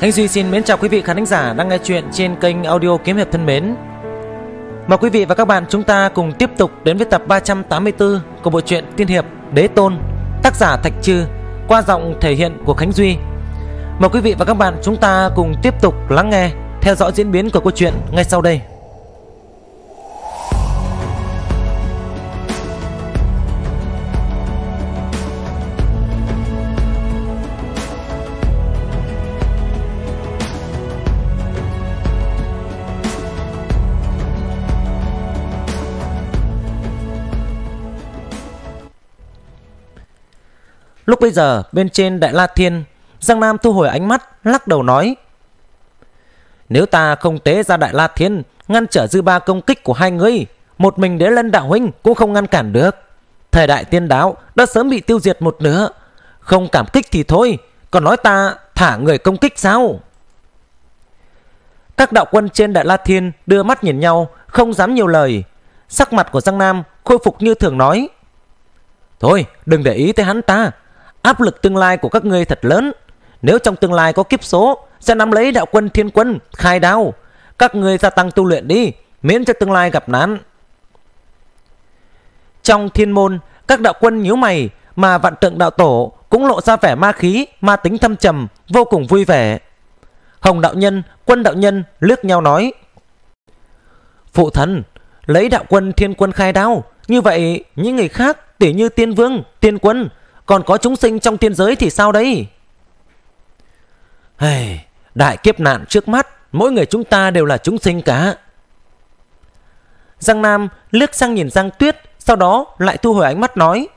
Thanh Duy xin mến chào quý vị khán giả đang nghe chuyện trên kênh audio Kiếm Hiệp thân mến. Mời quý vị và các bạn chúng ta cùng tiếp tục đến với tập 384 của bộ truyện Tiên Hiệp Đế Tôn, tác giả Thạch Trư, qua giọng thể hiện của Khánh Duy. Mời quý vị và các bạn chúng ta cùng tiếp tục lắng nghe, theo dõi diễn biến của câu chuyện ngay sau đây. Lúc bây giờ bên trên Đại La Thiên Giang Nam thu hồi ánh mắt Lắc đầu nói Nếu ta không tế ra Đại La Thiên Ngăn trở dư ba công kích của hai người Một mình đế lân đạo huynh cũng không ngăn cản được Thời đại tiên đáo Đã sớm bị tiêu diệt một nửa Không cảm kích thì thôi Còn nói ta thả người công kích sao Các đạo quân trên Đại La Thiên Đưa mắt nhìn nhau Không dám nhiều lời Sắc mặt của Giang Nam khôi phục như thường nói Thôi đừng để ý tới hắn ta Áp lực tương lai của các ngươi thật lớn. Nếu trong tương lai có kiếp số, sẽ nắm lấy đạo quân thiên quân, khai đao. Các ngươi gia tăng tu luyện đi, miễn cho tương lai gặp nạn. Trong thiên môn, các đạo quân nhíu mày mà vạn tượng đạo tổ cũng lộ ra vẻ ma khí, ma tính thâm trầm, vô cùng vui vẻ. Hồng đạo nhân, quân đạo nhân lướt nhau nói. Phụ thần, lấy đạo quân thiên quân khai đao, như vậy những người khác tỉ như tiên vương, tiên quân còn có chúng sinh trong tiên giới thì sao đấy hey, Đại kiếp nạn trước mắt Mỗi người chúng ta đều là chúng sinh cả Giang Nam lướt sang nhìn Giang Tuyết Sau đó lại thu hồi ánh mắt nói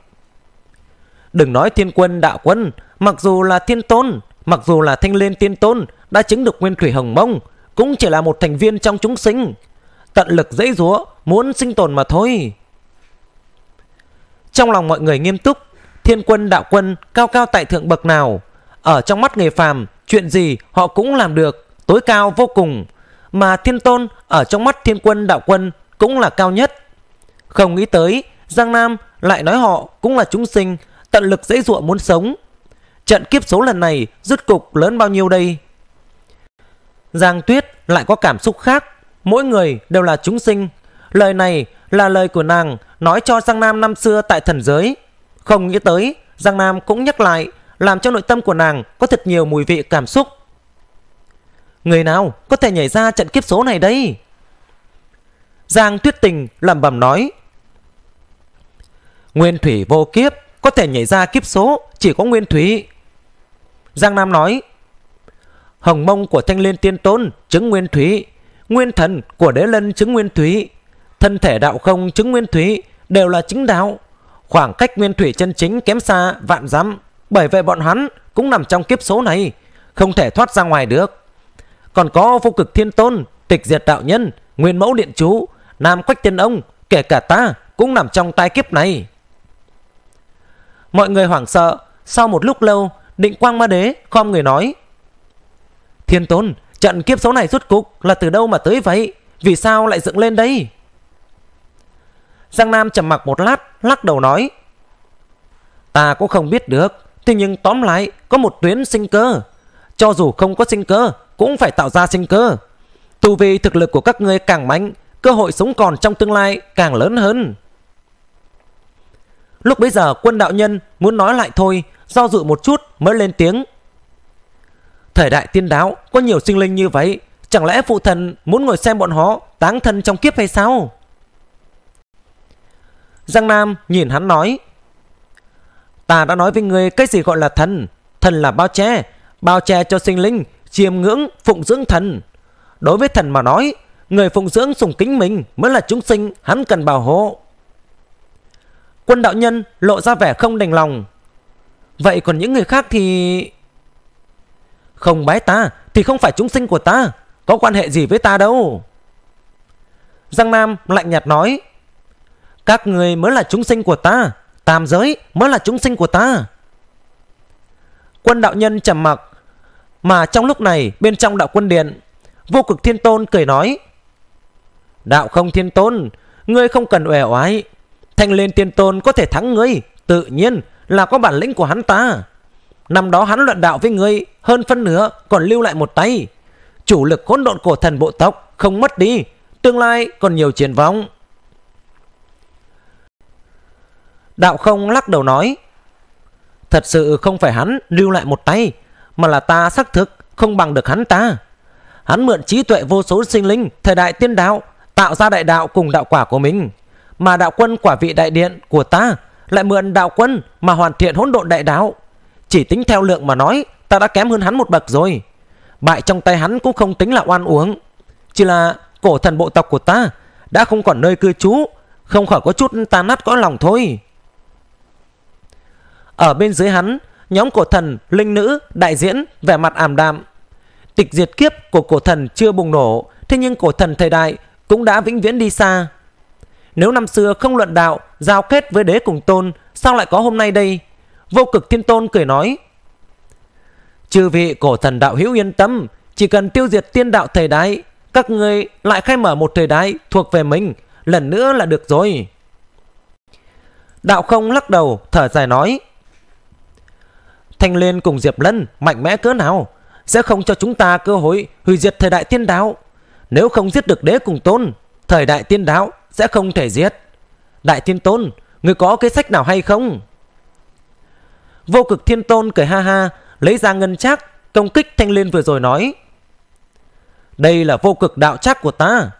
Đừng nói thiên quân đạo quân Mặc dù là thiên tôn Mặc dù là thanh liên tiên tôn Đã chứng được nguyên thủy hồng mông Cũng chỉ là một thành viên trong chúng sinh Tận lực dễ dúa Muốn sinh tồn mà thôi Trong lòng mọi người nghiêm túc thiên quân đạo quân cao cao tại thượng bậc nào. Ở trong mắt người phàm, chuyện gì họ cũng làm được, tối cao vô cùng. Mà thiên tôn ở trong mắt thiên quân đạo quân cũng là cao nhất. Không nghĩ tới, Giang Nam lại nói họ cũng là chúng sinh, tận lực dễ dụa muốn sống. Trận kiếp số lần này rứt cục lớn bao nhiêu đây? Giang Tuyết lại có cảm xúc khác, mỗi người đều là chúng sinh. Lời này là lời của nàng nói cho Giang Nam năm xưa tại thần giới. Không nghĩ tới, Giang Nam cũng nhắc lại làm cho nội tâm của nàng có thật nhiều mùi vị cảm xúc. Người nào có thể nhảy ra trận kiếp số này đây? Giang Tuyết Tình lẩm bẩm nói. Nguyên thủy vô kiếp có thể nhảy ra kiếp số chỉ có nguyên thủy. Giang Nam nói. Hồng mông của thanh liên tiên tôn chứng nguyên thủy, nguyên thần của đế lân chứng nguyên thủy, thân thể đạo không chứng nguyên thủy đều là chứng đạo. Khoảng cách nguyên thủy chân chính kém xa vạn dặm, bởi vậy bọn hắn cũng nằm trong kiếp số này, không thể thoát ra ngoài được. Còn có vô cực thiên tôn, tịch diệt đạo nhân, nguyên mẫu điện chú, nam quách tiên ông, kể cả ta cũng nằm trong tai kiếp này. Mọi người hoảng sợ, sau một lúc lâu, định quang ma đế khom người nói. Thiên tôn, trận kiếp số này rút cục là từ đâu mà tới vậy? Vì sao lại dựng lên đây? Giang Nam trầm mặc một lát, lắc đầu nói. Ta cũng không biết được, thế nhưng tóm lại có một tuyến sinh cơ. Cho dù không có sinh cơ, cũng phải tạo ra sinh cơ. tu vì thực lực của các ngươi càng mạnh, cơ hội sống còn trong tương lai càng lớn hơn. Lúc bấy giờ quân đạo nhân muốn nói lại thôi, do dự một chút mới lên tiếng. Thời đại tiên đáo có nhiều sinh linh như vậy, chẳng lẽ phụ thần muốn ngồi xem bọn họ táng thân trong kiếp hay sao? Giang Nam nhìn hắn nói Ta đã nói với người cái gì gọi là thần Thần là bao che Bao che cho sinh linh Chiêm ngưỡng phụng dưỡng thần Đối với thần mà nói Người phụng dưỡng sùng kính mình Mới là chúng sinh hắn cần bảo hộ Quân đạo nhân lộ ra vẻ không đành lòng Vậy còn những người khác thì... Không bái ta thì không phải chúng sinh của ta Có quan hệ gì với ta đâu Giang Nam lạnh nhạt nói các người mới là chúng sinh của ta Tam giới mới là chúng sinh của ta Quân đạo nhân trầm mặc Mà trong lúc này bên trong đạo quân điện Vô cực thiên tôn cười nói Đạo không thiên tôn Ngươi không cần uể oái Thanh liên thiên tôn có thể thắng ngươi Tự nhiên là có bản lĩnh của hắn ta Năm đó hắn luận đạo với ngươi Hơn phân nửa còn lưu lại một tay Chủ lực hỗn độn cổ thần bộ tộc Không mất đi Tương lai còn nhiều triển vọng Đạo không lắc đầu nói Thật sự không phải hắn lưu lại một tay Mà là ta xác thực không bằng được hắn ta Hắn mượn trí tuệ vô số sinh linh Thời đại tiên đạo Tạo ra đại đạo cùng đạo quả của mình Mà đạo quân quả vị đại điện của ta Lại mượn đạo quân mà hoàn thiện hỗn độn đại đạo Chỉ tính theo lượng mà nói Ta đã kém hơn hắn một bậc rồi Bại trong tay hắn cũng không tính là oan uống Chỉ là cổ thần bộ tộc của ta Đã không còn nơi cư trú Không khỏi có chút ta nát có lòng thôi ở bên dưới hắn, nhóm cổ thần, linh nữ, đại diễn, vẻ mặt ảm đạm. Tịch diệt kiếp của cổ thần chưa bùng nổ, thế nhưng cổ thần thời đại cũng đã vĩnh viễn đi xa. Nếu năm xưa không luận đạo, giao kết với đế cùng tôn, sao lại có hôm nay đây? Vô cực thiên tôn cười nói. Chư vị cổ thần đạo hữu yên tâm, chỉ cần tiêu diệt tiên đạo thời đại, các ngươi lại khai mở một thời đại thuộc về mình, lần nữa là được rồi. Đạo không lắc đầu, thở dài nói. Thanh Liên cùng Diệp Lân mạnh mẽ cỡ nào Sẽ không cho chúng ta cơ hội hủy diệt thời đại tiên đạo Nếu không giết được đế cùng tôn Thời đại tiên đạo sẽ không thể giết Đại tiên tôn Người có cái sách nào hay không Vô cực thiên tôn cười ha ha Lấy ra ngân chắc Công kích Thanh Liên vừa rồi nói Đây là vô cực đạo chắc của ta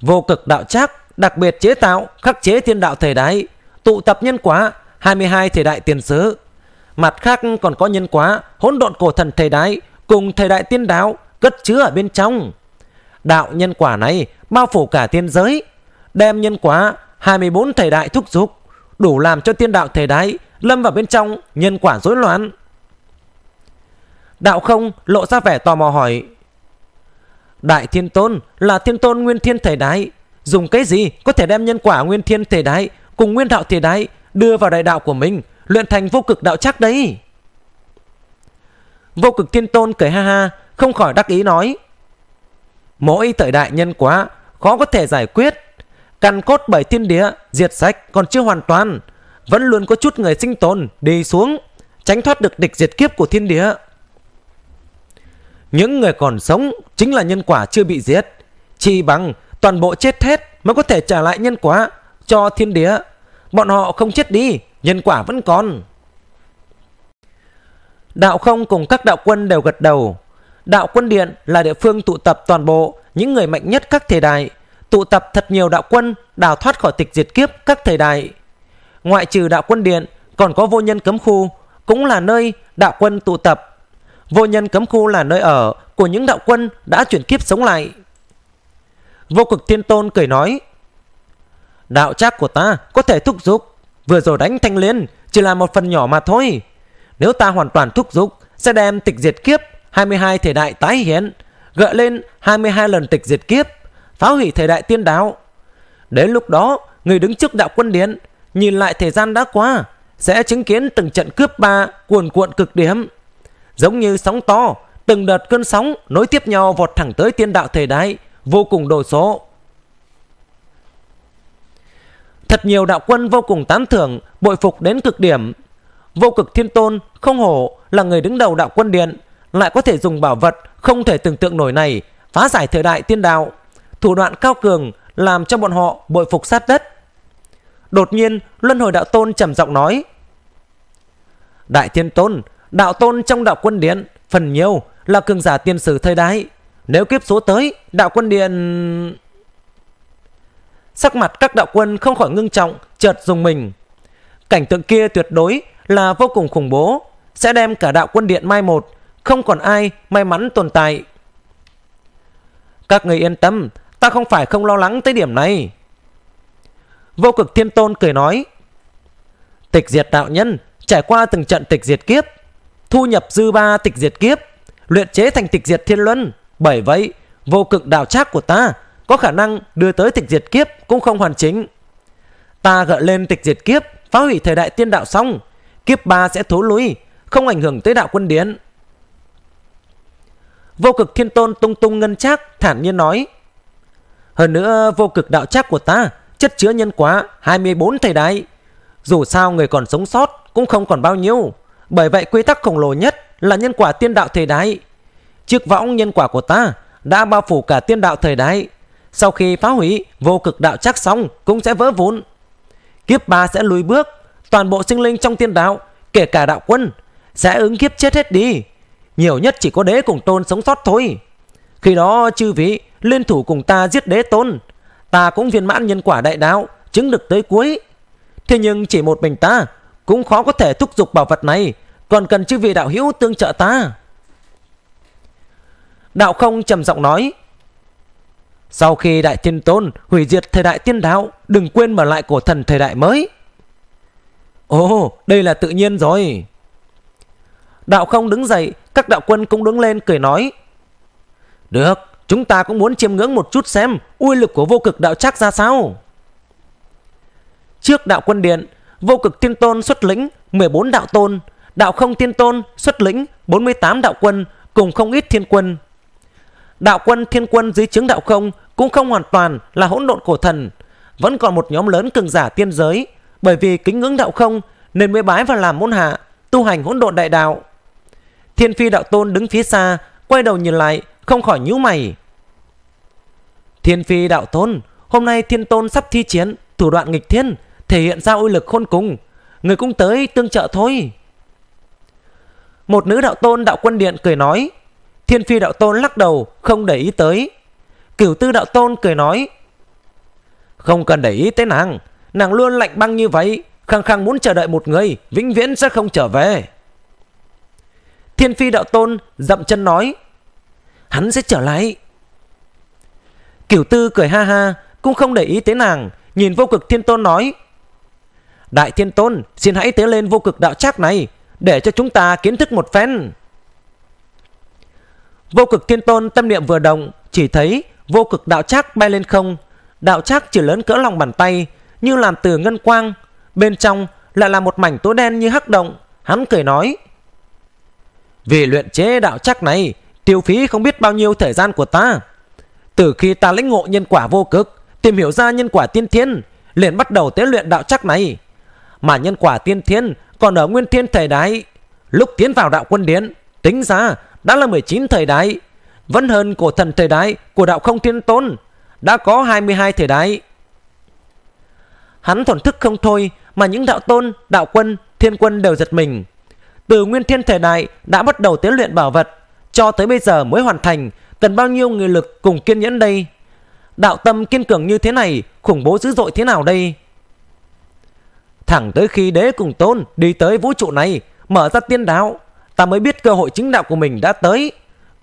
Vô cực đạo chắc Đặc biệt chế tạo khắc chế thiên đạo thời đại Tụ tập nhân quả 22 thời đại tiền sử Mặt khác còn có nhân quá hỗn độn cổ thần thời đại cùng thời đại tiên đạo cất chứa ở bên trong. Đạo nhân quả này bao phủ cả tiên giới, đem nhân quả 24 thời đại thúc giục, đủ làm cho tiên đạo thời đại lâm vào bên trong nhân quả rối loạn. Đạo không lộ ra vẻ tò mò hỏi Đại thiên tôn là thiên tôn nguyên thiên thời đại Dùng cái gì có thể đem nhân quả nguyên thiên thời đại Cùng nguyên đạo thời đại đưa vào đại đạo của mình luyện thành vô cực đạo chắc đấy. Vô cực thiên tôn cười ha ha, không khỏi đắc ý nói. Mỗi thời đại nhân quá, khó có thể giải quyết. Căn cốt bảy thiên địa, diệt sạch còn chưa hoàn toàn. Vẫn luôn có chút người sinh tồn, đi xuống, tránh thoát được địch diệt kiếp của thiên địa. Những người còn sống chính là nhân quả chưa bị diệt. Chỉ bằng toàn bộ chết hết mới có thể trả lại nhân quả cho thiên địa. Bọn họ không chết đi, Nhân quả vẫn còn. Đạo không cùng các đạo quân đều gật đầu. Đạo quân điện là địa phương tụ tập toàn bộ những người mạnh nhất các thể đại, tụ tập thật nhiều đạo quân đào thoát khỏi tịch diệt kiếp các thể đại. Ngoại trừ đạo quân điện, còn có vô nhân cấm khu, cũng là nơi đạo quân tụ tập. Vô nhân cấm khu là nơi ở của những đạo quân đã chuyển kiếp sống lại. Vô cực thiên tôn cười nói, đạo trác của ta có thể thúc giục Vừa rồi đánh thanh liên Chỉ là một phần nhỏ mà thôi Nếu ta hoàn toàn thúc giục Sẽ đem tịch diệt kiếp 22 thể đại tái hiện Gợi lên 22 lần tịch diệt kiếp Phá hủy thể đại tiên đạo Đến lúc đó Người đứng trước đạo quân điện Nhìn lại thời gian đã qua Sẽ chứng kiến từng trận cướp ba Cuồn cuộn cực điểm Giống như sóng to Từng đợt cơn sóng nối tiếp nhau vọt thẳng tới tiên đạo thời đại Vô cùng đồ số Thật nhiều đạo quân vô cùng tán thưởng, bội phục đến cực điểm. Vô cực thiên tôn không hổ là người đứng đầu đạo quân điện, lại có thể dùng bảo vật không thể tưởng tượng nổi này phá giải thời đại tiên đạo. Thủ đoạn cao cường làm cho bọn họ bội phục sát đất. Đột nhiên, Luân Hồi Đạo Tôn trầm giọng nói. Đại Thiên Tôn, Đạo Tôn trong Đạo Quân Điện, phần nhiều là cường giả tiên sử thời đại. Nếu kiếp số tới, Đạo Quân Điện... Sắc mặt các đạo quân không khỏi ngưng trọng, chợt dùng mình. Cảnh tượng kia tuyệt đối là vô cùng khủng bố, sẽ đem cả đạo quân điện mai một, không còn ai may mắn tồn tại. Các người yên tâm, ta không phải không lo lắng tới điểm này. Vô cực thiên tôn cười nói, tịch diệt đạo nhân trải qua từng trận tịch diệt kiếp, thu nhập dư ba tịch diệt kiếp, luyện chế thành tịch diệt thiên luân. Bởi vậy, vô cực đạo trác của ta có khả năng đưa tới tịch diệt kiếp cũng không hoàn chính. Ta gợi lên tịch diệt kiếp, phá hủy thời đại tiên đạo xong, kiếp ba sẽ thối lui, không ảnh hưởng tới đạo quân điển. Vô cực thiên tôn tung tung ngân trác thản nhiên nói. Hơn nữa vô cực đạo trác của ta chất chứa nhân quá 24 thời đại. Dù sao người còn sống sót cũng không còn bao nhiêu. Bởi vậy quy tắc khổng lồ nhất là nhân quả tiên đạo thời đại. Chiếc võng nhân quả của ta đã bao phủ cả tiên đạo thời đại sau khi phá hủy, vô cực đạo chắc xong cũng sẽ vỡ vụn. Kiếp ba sẽ lùi bước, toàn bộ sinh linh trong tiên đạo, kể cả đạo quân, sẽ ứng kiếp chết hết đi. Nhiều nhất chỉ có đế cùng tôn sống sót thôi. Khi đó chư vị liên thủ cùng ta giết đế tôn, ta cũng viên mãn nhân quả đại đạo, chứng được tới cuối. Thế nhưng chỉ một mình ta cũng khó có thể thúc giục bảo vật này, còn cần chư vị đạo hữu tương trợ ta. Đạo không trầm giọng nói, sau khi đại thiên tôn hủy diệt thời đại tiên đạo, đừng quên mở lại cổ thần thời đại mới. Ồ, đây là tự nhiên rồi. Đạo không đứng dậy, các đạo quân cũng đứng lên cười nói. Được, chúng ta cũng muốn chiêm ngưỡng một chút xem uy lực của vô cực đạo chắc ra sao. Trước đạo quân điện, vô cực tiên tôn xuất lĩnh 14 đạo tôn, đạo không tiên tôn xuất lĩnh 48 đạo quân cùng không ít thiên quân đạo quân thiên quân dưới chứng đạo không cũng không hoàn toàn là hỗn độn cổ thần, vẫn còn một nhóm lớn cường giả tiên giới, bởi vì kính ngưỡng đạo không nên mới bái và làm môn hạ, tu hành hỗn độn đại đạo. Thiên Phi đạo tôn đứng phía xa, quay đầu nhìn lại, không khỏi nhíu mày. Thiên Phi đạo tôn, hôm nay thiên tôn sắp thi chiến, thủ đoạn nghịch thiên, thể hiện ra uy lực khôn cùng, người cũng tới tương trợ thôi. Một nữ đạo tôn đạo quân điện cười nói, Thiên phi đạo tôn lắc đầu không để ý tới Cửu tư đạo tôn cười nói Không cần để ý tới nàng Nàng luôn lạnh băng như vậy Khăng khăng muốn chờ đợi một người Vĩnh viễn sẽ không trở về Thiên phi đạo tôn dậm chân nói Hắn sẽ trở lại Cửu tư cười ha ha Cũng không để ý tới nàng Nhìn vô cực thiên tôn nói Đại thiên tôn xin hãy tới lên vô cực đạo trác này Để cho chúng ta kiến thức một phen Vô cực thiên tôn tâm niệm vừa động, chỉ thấy vô cực đạo trác bay lên không. Đạo trác chỉ lớn cỡ lòng bàn tay, như làm từ ngân quang. Bên trong lại là một mảnh tối đen như hắc động. Hắn cười nói. Vì luyện chế đạo trác này, tiêu phí không biết bao nhiêu thời gian của ta. Từ khi ta lĩnh ngộ nhân quả vô cực, tìm hiểu ra nhân quả tiên thiên, liền bắt đầu tế luyện đạo trác này. Mà nhân quả tiên thiên còn ở nguyên thiên thời đái. Lúc tiến vào đạo quân điển, tính ra đã là 19 thời đại, vẫn hơn của thần thời đại của đạo không thiên tôn, đã có 22 thời đại. Hắn thổn thức không thôi mà những đạo tôn, đạo quân, thiên quân đều giật mình. Từ nguyên thiên thời đại đã bắt đầu tiến luyện bảo vật, cho tới bây giờ mới hoàn thành cần bao nhiêu người lực cùng kiên nhẫn đây. Đạo tâm kiên cường như thế này, khủng bố dữ dội thế nào đây? Thẳng tới khi đế cùng tôn đi tới vũ trụ này, mở ra tiên đạo, ta mới biết cơ hội chứng đạo của mình đã tới,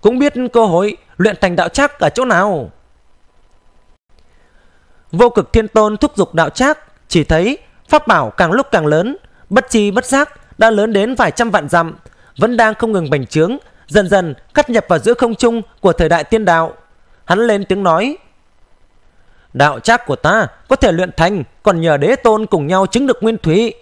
cũng biết cơ hội luyện thành đạo trác ở chỗ nào. Vô cực thiên tôn thúc giục đạo trác, chỉ thấy pháp bảo càng lúc càng lớn, bất chi bất giác đã lớn đến vài trăm vạn dặm, vẫn đang không ngừng bành trướng, dần dần cắt nhập vào giữa không trung của thời đại tiên đạo. Hắn lên tiếng nói, Đạo trác của ta có thể luyện thành còn nhờ đế tôn cùng nhau chứng được nguyên thủy.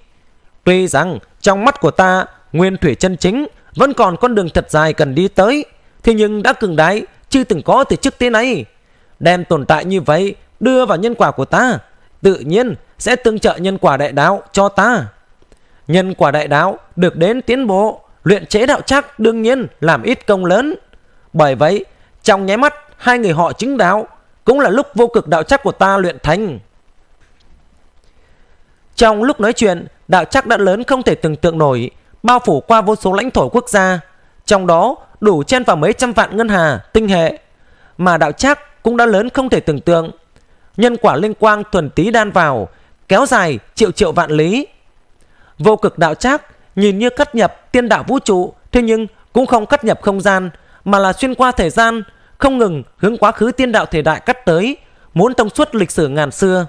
Tuy rằng trong mắt của ta nguyên thủy chân chính vẫn còn con đường thật dài cần đi tới, thế nhưng đã cường đái chưa từng có từ trước tới nay, Đem tồn tại như vậy đưa vào nhân quả của ta, tự nhiên sẽ tương trợ nhân quả đại đạo cho ta. Nhân quả đại đạo được đến tiến bộ, luyện chế đạo chắc đương nhiên làm ít công lớn. Bởi vậy, trong nháy mắt hai người họ chứng đạo cũng là lúc vô cực đạo chắc của ta luyện thành. Trong lúc nói chuyện, đạo chắc đã lớn không thể tưởng tượng nổi, bao phủ qua vô số lãnh thổ quốc gia, trong đó đủ chen vào mấy trăm vạn ngân hà, tinh hệ, mà đạo trác cũng đã lớn không thể tưởng tượng. Nhân quả liên quang thuần tí đan vào, kéo dài triệu triệu vạn lý. Vô cực đạo trác nhìn như cắt nhập tiên đạo vũ trụ, thế nhưng cũng không cắt nhập không gian, mà là xuyên qua thời gian, không ngừng hướng quá khứ tiên đạo thời đại cắt tới, muốn thông suốt lịch sử ngàn xưa.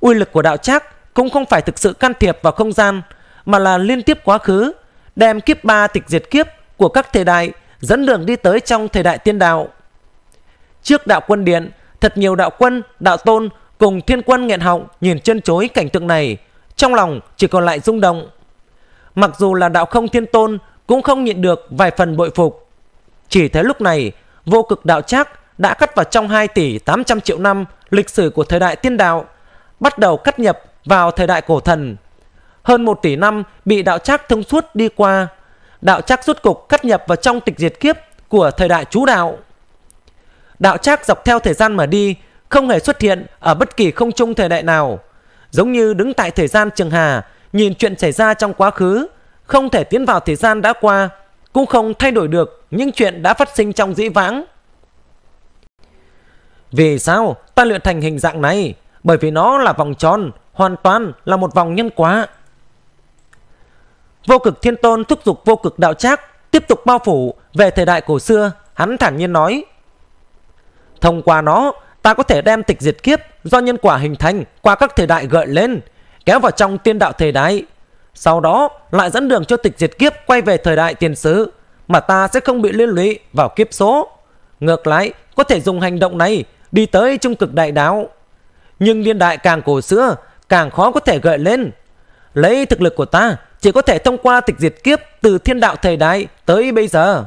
Uy lực của đạo trác cũng không phải thực sự can thiệp vào không gian, mà là liên tiếp quá khứ, đem kiếp ba tịch diệt kiếp của các thời đại dẫn đường đi tới trong thời đại tiên đạo. Trước đạo quân điện, thật nhiều đạo quân, đạo tôn cùng thiên quân nghẹn họng nhìn chân chối cảnh tượng này, trong lòng chỉ còn lại rung động. Mặc dù là đạo không thiên tôn cũng không nhịn được vài phần bội phục. Chỉ thấy lúc này, vô cực đạo trác đã cắt vào trong 2 tỷ 800 triệu năm lịch sử của thời đại tiên đạo, bắt đầu cắt nhập vào thời đại cổ thần hơn 1 tỷ năm bị đạo trác thông suốt đi qua. Đạo trác rút cục cắt nhập vào trong tịch diệt kiếp của thời đại chú đạo. Đạo trác dọc theo thời gian mà đi, không hề xuất hiện ở bất kỳ không trung thời đại nào. Giống như đứng tại thời gian trường hà, nhìn chuyện xảy ra trong quá khứ, không thể tiến vào thời gian đã qua, cũng không thay đổi được những chuyện đã phát sinh trong dĩ vãng. Vì sao ta luyện thành hình dạng này? Bởi vì nó là vòng tròn, hoàn toàn là một vòng nhân quả Vô cực thiên tôn thúc giục vô cực đạo trác tiếp tục bao phủ về thời đại cổ xưa, hắn thản nhiên nói. Thông qua nó, ta có thể đem tịch diệt kiếp do nhân quả hình thành qua các thời đại gợi lên, kéo vào trong tiên đạo thời đại. Sau đó lại dẫn đường cho tịch diệt kiếp quay về thời đại tiền sử, mà ta sẽ không bị liên lụy vào kiếp số. Ngược lại, có thể dùng hành động này đi tới trung cực đại đáo. Nhưng niên đại càng cổ xưa, càng khó có thể gợi lên. Lấy thực lực của ta, chỉ có thể thông qua tịch diệt kiếp từ thiên đạo thời đại tới bây giờ.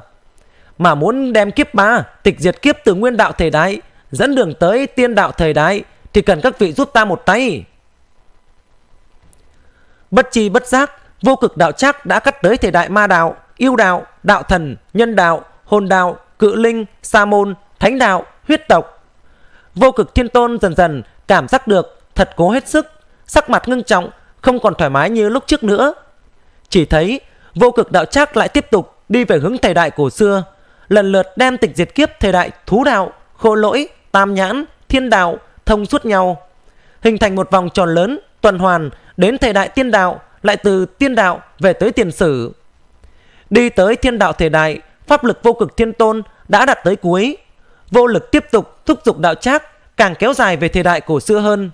Mà muốn đem kiếp 3 tịch diệt kiếp từ nguyên đạo thời đại dẫn đường tới tiên đạo thời đại thì cần các vị giúp ta một tay. Bất chi bất giác, vô cực đạo chắc đã cắt tới thời đại ma đạo, yêu đạo, đạo thần, nhân đạo, hồn đạo, cự linh, sa môn, thánh đạo, huyết tộc. Vô cực thiên tôn dần dần cảm giác được thật cố hết sức, sắc mặt ngưng trọng, không còn thoải mái như lúc trước nữa, chỉ thấy vô cực đạo trác lại tiếp tục đi về hướng thời đại cổ xưa, lần lượt đem tịch diệt kiếp thời đại thú đạo, khô lỗi, tam nhãn, thiên đạo thông suốt nhau, hình thành một vòng tròn lớn tuần hoàn đến thời đại tiên đạo, lại từ tiên đạo về tới tiền sử. Đi tới thiên đạo thời đại, pháp lực vô cực thiên tôn đã đạt tới cuối, vô lực tiếp tục thúc giục đạo trác càng kéo dài về thời đại cổ xưa hơn.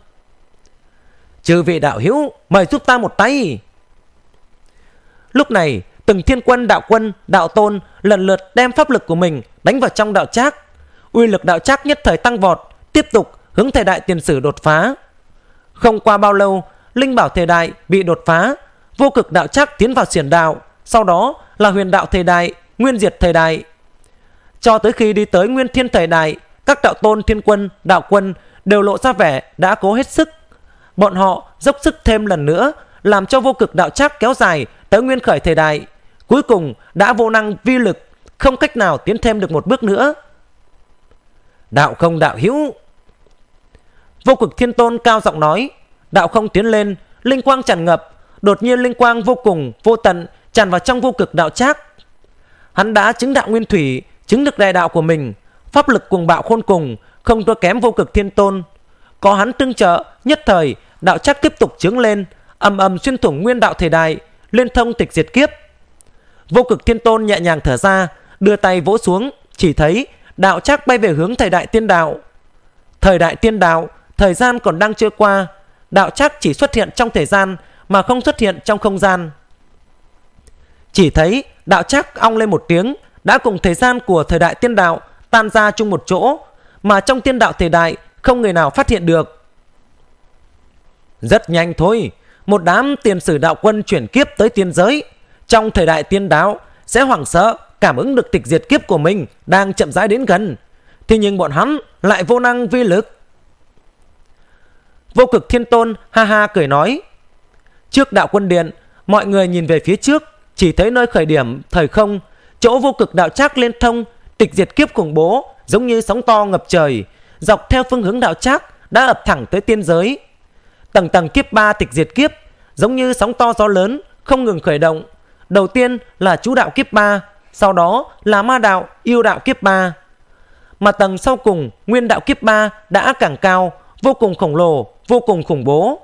Chư vị đạo hữu, mời giúp ta một tay. Lúc này, từng thiên quân đạo quân, đạo tôn lần lượt đem pháp lực của mình đánh vào trong đạo trác. Uy lực đạo trác nhất thời tăng vọt, tiếp tục hướng thời đại tiền sử đột phá. Không qua bao lâu, linh bảo thời đại bị đột phá, vô cực đạo trác tiến vào xiển đạo, sau đó là huyền đạo thời đại, nguyên diệt thời đại. Cho tới khi đi tới nguyên thiên thời đại, các đạo tôn thiên quân, đạo quân đều lộ ra vẻ đã cố hết sức. Bọn họ dốc sức thêm lần nữa làm cho vô cực đạo trác kéo dài tới nguyên khởi thời đại, cuối cùng đã vô năng vi lực, không cách nào tiến thêm được một bước nữa. Đạo không đạo hữu Vô cực thiên tôn cao giọng nói, đạo không tiến lên, linh quang tràn ngập, đột nhiên linh quang vô cùng, vô tận, tràn vào trong vô cực đạo trác. Hắn đã chứng đạo nguyên thủy, chứng được đại đạo của mình, pháp lực cuồng bạo khôn cùng, không thua kém vô cực thiên tôn. Có hắn tương trợ, nhất thời, đạo trác tiếp tục chứng lên, ầm ầm xuyên thủng nguyên đạo thời đại, liên thông tịch diệt kiếp. Vô cực thiên tôn nhẹ nhàng thở ra, đưa tay vỗ xuống, chỉ thấy đạo trác bay về hướng thời đại tiên đạo. Thời đại tiên đạo, thời gian còn đang chưa qua, đạo trác chỉ xuất hiện trong thời gian mà không xuất hiện trong không gian. Chỉ thấy đạo trác ong lên một tiếng, đã cùng thời gian của thời đại tiên đạo tan ra chung một chỗ, mà trong tiên đạo thời đại không người nào phát hiện được. Rất nhanh thôi, một đám tiền sử đạo quân chuyển kiếp tới tiên giới trong thời đại tiên đáo sẽ hoảng sợ cảm ứng được tịch diệt kiếp của mình đang chậm rãi đến gần thế nhưng bọn hắn lại vô năng vi lực vô cực thiên tôn ha ha cười nói trước đạo quân điện mọi người nhìn về phía trước chỉ thấy nơi khởi điểm thời không chỗ vô cực đạo trác lên thông tịch diệt kiếp khủng bố giống như sóng to ngập trời dọc theo phương hướng đạo trác đã ập thẳng tới tiên giới Tầng tầng kiếp ba tịch diệt kiếp, giống như sóng to gió lớn, không ngừng khởi động. Đầu tiên là chú đạo kiếp ba sau đó là ma đạo, yêu đạo kiếp ba Mà tầng sau cùng, nguyên đạo kiếp ba đã càng cao, vô cùng khổng lồ, vô cùng khủng bố.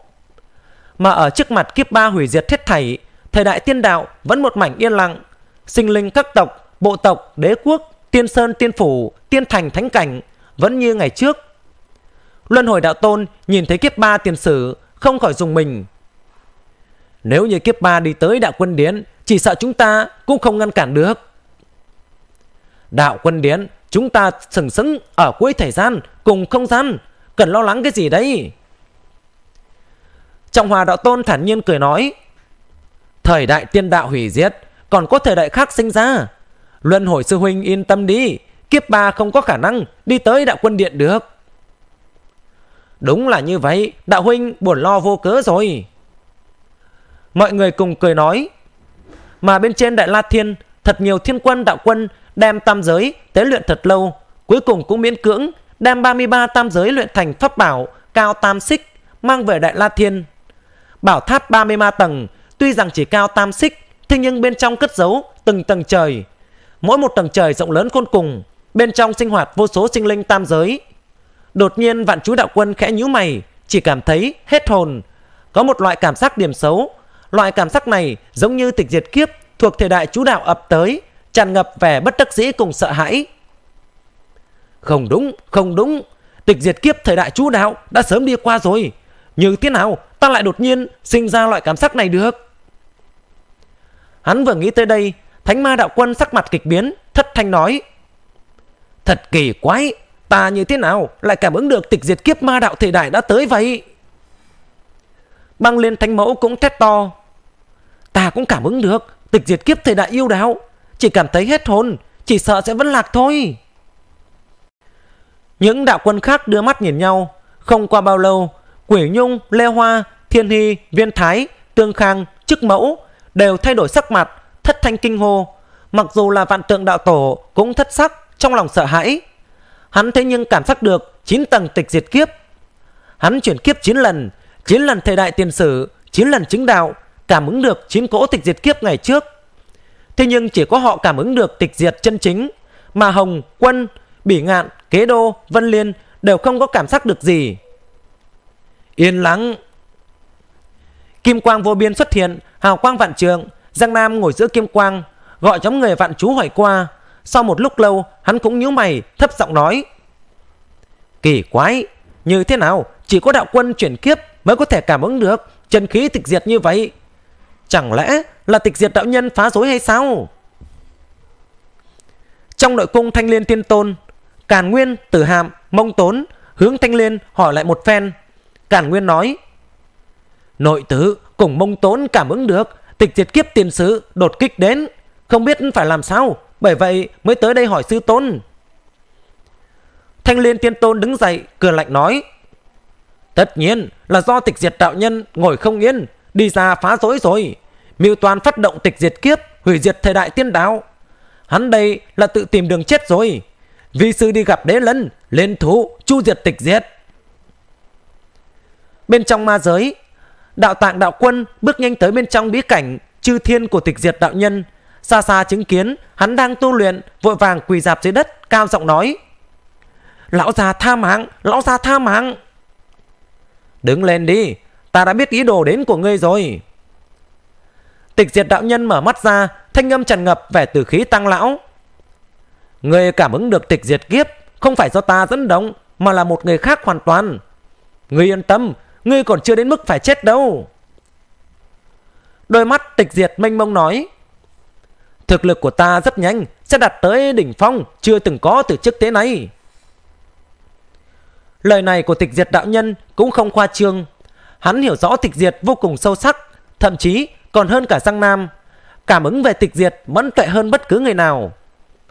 Mà ở trước mặt kiếp ba hủy diệt thiết thảy, thời đại tiên đạo vẫn một mảnh yên lặng. Sinh linh các tộc, bộ tộc, đế quốc, tiên sơn, tiên phủ, tiên thành, thánh cảnh vẫn như ngày trước Luân hồi đạo tôn nhìn thấy kiếp ba tiền sử Không khỏi dùng mình Nếu như kiếp ba đi tới đạo quân điến Chỉ sợ chúng ta cũng không ngăn cản được Đạo quân điến Chúng ta sừng sững Ở cuối thời gian cùng không gian Cần lo lắng cái gì đấy Trọng hòa đạo tôn thản nhiên cười nói Thời đại tiên đạo hủy diệt Còn có thời đại khác sinh ra Luân hồi sư huynh yên tâm đi Kiếp ba không có khả năng đi tới đạo quân điện được Đúng là như vậy, đạo huynh buồn lo vô cớ rồi. Mọi người cùng cười nói. Mà bên trên Đại La Thiên, thật nhiều thiên quân đạo quân đem tam giới tế luyện thật lâu. Cuối cùng cũng miễn cưỡng đem 33 tam giới luyện thành pháp bảo cao tam xích mang về Đại La Thiên. Bảo tháp 33 tầng tuy rằng chỉ cao tam xích thế nhưng bên trong cất giấu từng tầng trời. Mỗi một tầng trời rộng lớn khôn cùng, bên trong sinh hoạt vô số sinh linh tam giới – Đột nhiên vạn chú đạo quân khẽ nhíu mày, chỉ cảm thấy hết hồn. Có một loại cảm giác điểm xấu. Loại cảm giác này giống như tịch diệt kiếp thuộc thời đại chú đạo ập tới, tràn ngập vẻ bất đắc dĩ cùng sợ hãi. Không đúng, không đúng. Tịch diệt kiếp thời đại chú đạo đã sớm đi qua rồi. Như thế nào ta lại đột nhiên sinh ra loại cảm giác này được? Hắn vừa nghĩ tới đây, thánh ma đạo quân sắc mặt kịch biến, thất thanh nói. Thật kỳ quái, Ta như thế nào lại cảm ứng được tịch diệt kiếp ma đạo thể đại đã tới vậy? Băng liên thánh mẫu cũng thét to. Ta cũng cảm ứng được tịch diệt kiếp thể đại yêu đạo. Chỉ cảm thấy hết hồn, chỉ sợ sẽ vẫn lạc thôi. Những đạo quân khác đưa mắt nhìn nhau. Không qua bao lâu, Quỷ Nhung, Lê Hoa, Thiên Hy, Viên Thái, Tương Khang, Chức Mẫu đều thay đổi sắc mặt, thất thanh kinh hô. Mặc dù là vạn tượng đạo tổ cũng thất sắc trong lòng sợ hãi. Hắn thế nhưng cảm giác được 9 tầng tịch diệt kiếp. Hắn chuyển kiếp 9 lần, 9 lần thời đại tiền sử, 9 lần chứng đạo, cảm ứng được 9 cỗ tịch diệt kiếp ngày trước. Thế nhưng chỉ có họ cảm ứng được tịch diệt chân chính, mà Hồng, Quân, Bỉ Ngạn, Kế Đô, Vân Liên đều không có cảm giác được gì. Yên lắng. Kim quang vô biên xuất hiện, hào quang vạn trường, Giang Nam ngồi giữa kim quang, gọi nhóm người vạn chú hỏi qua, sau một lúc lâu hắn cũng nhíu mày thấp giọng nói Kỳ quái Như thế nào chỉ có đạo quân chuyển kiếp Mới có thể cảm ứng được chân khí tịch diệt như vậy Chẳng lẽ là tịch diệt đạo nhân phá rối hay sao Trong nội cung thanh liên tiên tôn Càn Nguyên, Tử Hạm, Mông Tốn Hướng thanh liên hỏi lại một phen Càn Nguyên nói Nội tử cùng mông tốn cảm ứng được Tịch diệt kiếp tiền sứ đột kích đến Không biết phải làm sao bởi vậy mới tới đây hỏi sư tôn Thanh liên tiên tôn đứng dậy Cười lạnh nói Tất nhiên là do tịch diệt đạo nhân Ngồi không yên Đi ra phá rối rồi Mưu toàn phát động tịch diệt kiếp Hủy diệt thời đại tiên đạo Hắn đây là tự tìm đường chết rồi Vi sư đi gặp đế lân Lên thú chu diệt tịch diệt Bên trong ma giới Đạo tạng đạo quân bước nhanh tới bên trong bí cảnh Chư thiên của tịch diệt đạo nhân xa xa chứng kiến hắn đang tu luyện vội vàng quỳ dạp dưới đất cao giọng nói lão già tha mạng lão già tha mạng đứng lên đi ta đã biết ý đồ đến của ngươi rồi tịch diệt đạo nhân mở mắt ra thanh âm tràn ngập vẻ tử khí tăng lão ngươi cảm ứng được tịch diệt kiếp không phải do ta dẫn động mà là một người khác hoàn toàn ngươi yên tâm ngươi còn chưa đến mức phải chết đâu đôi mắt tịch diệt mênh mông nói Thực lực của ta rất nhanh, sẽ đạt tới đỉnh phong chưa từng có từ trước thế này. Lời này của tịch diệt đạo nhân cũng không khoa trương. Hắn hiểu rõ tịch diệt vô cùng sâu sắc, thậm chí còn hơn cả Giang Nam. Cảm ứng về tịch diệt mẫn tuệ hơn bất cứ người nào.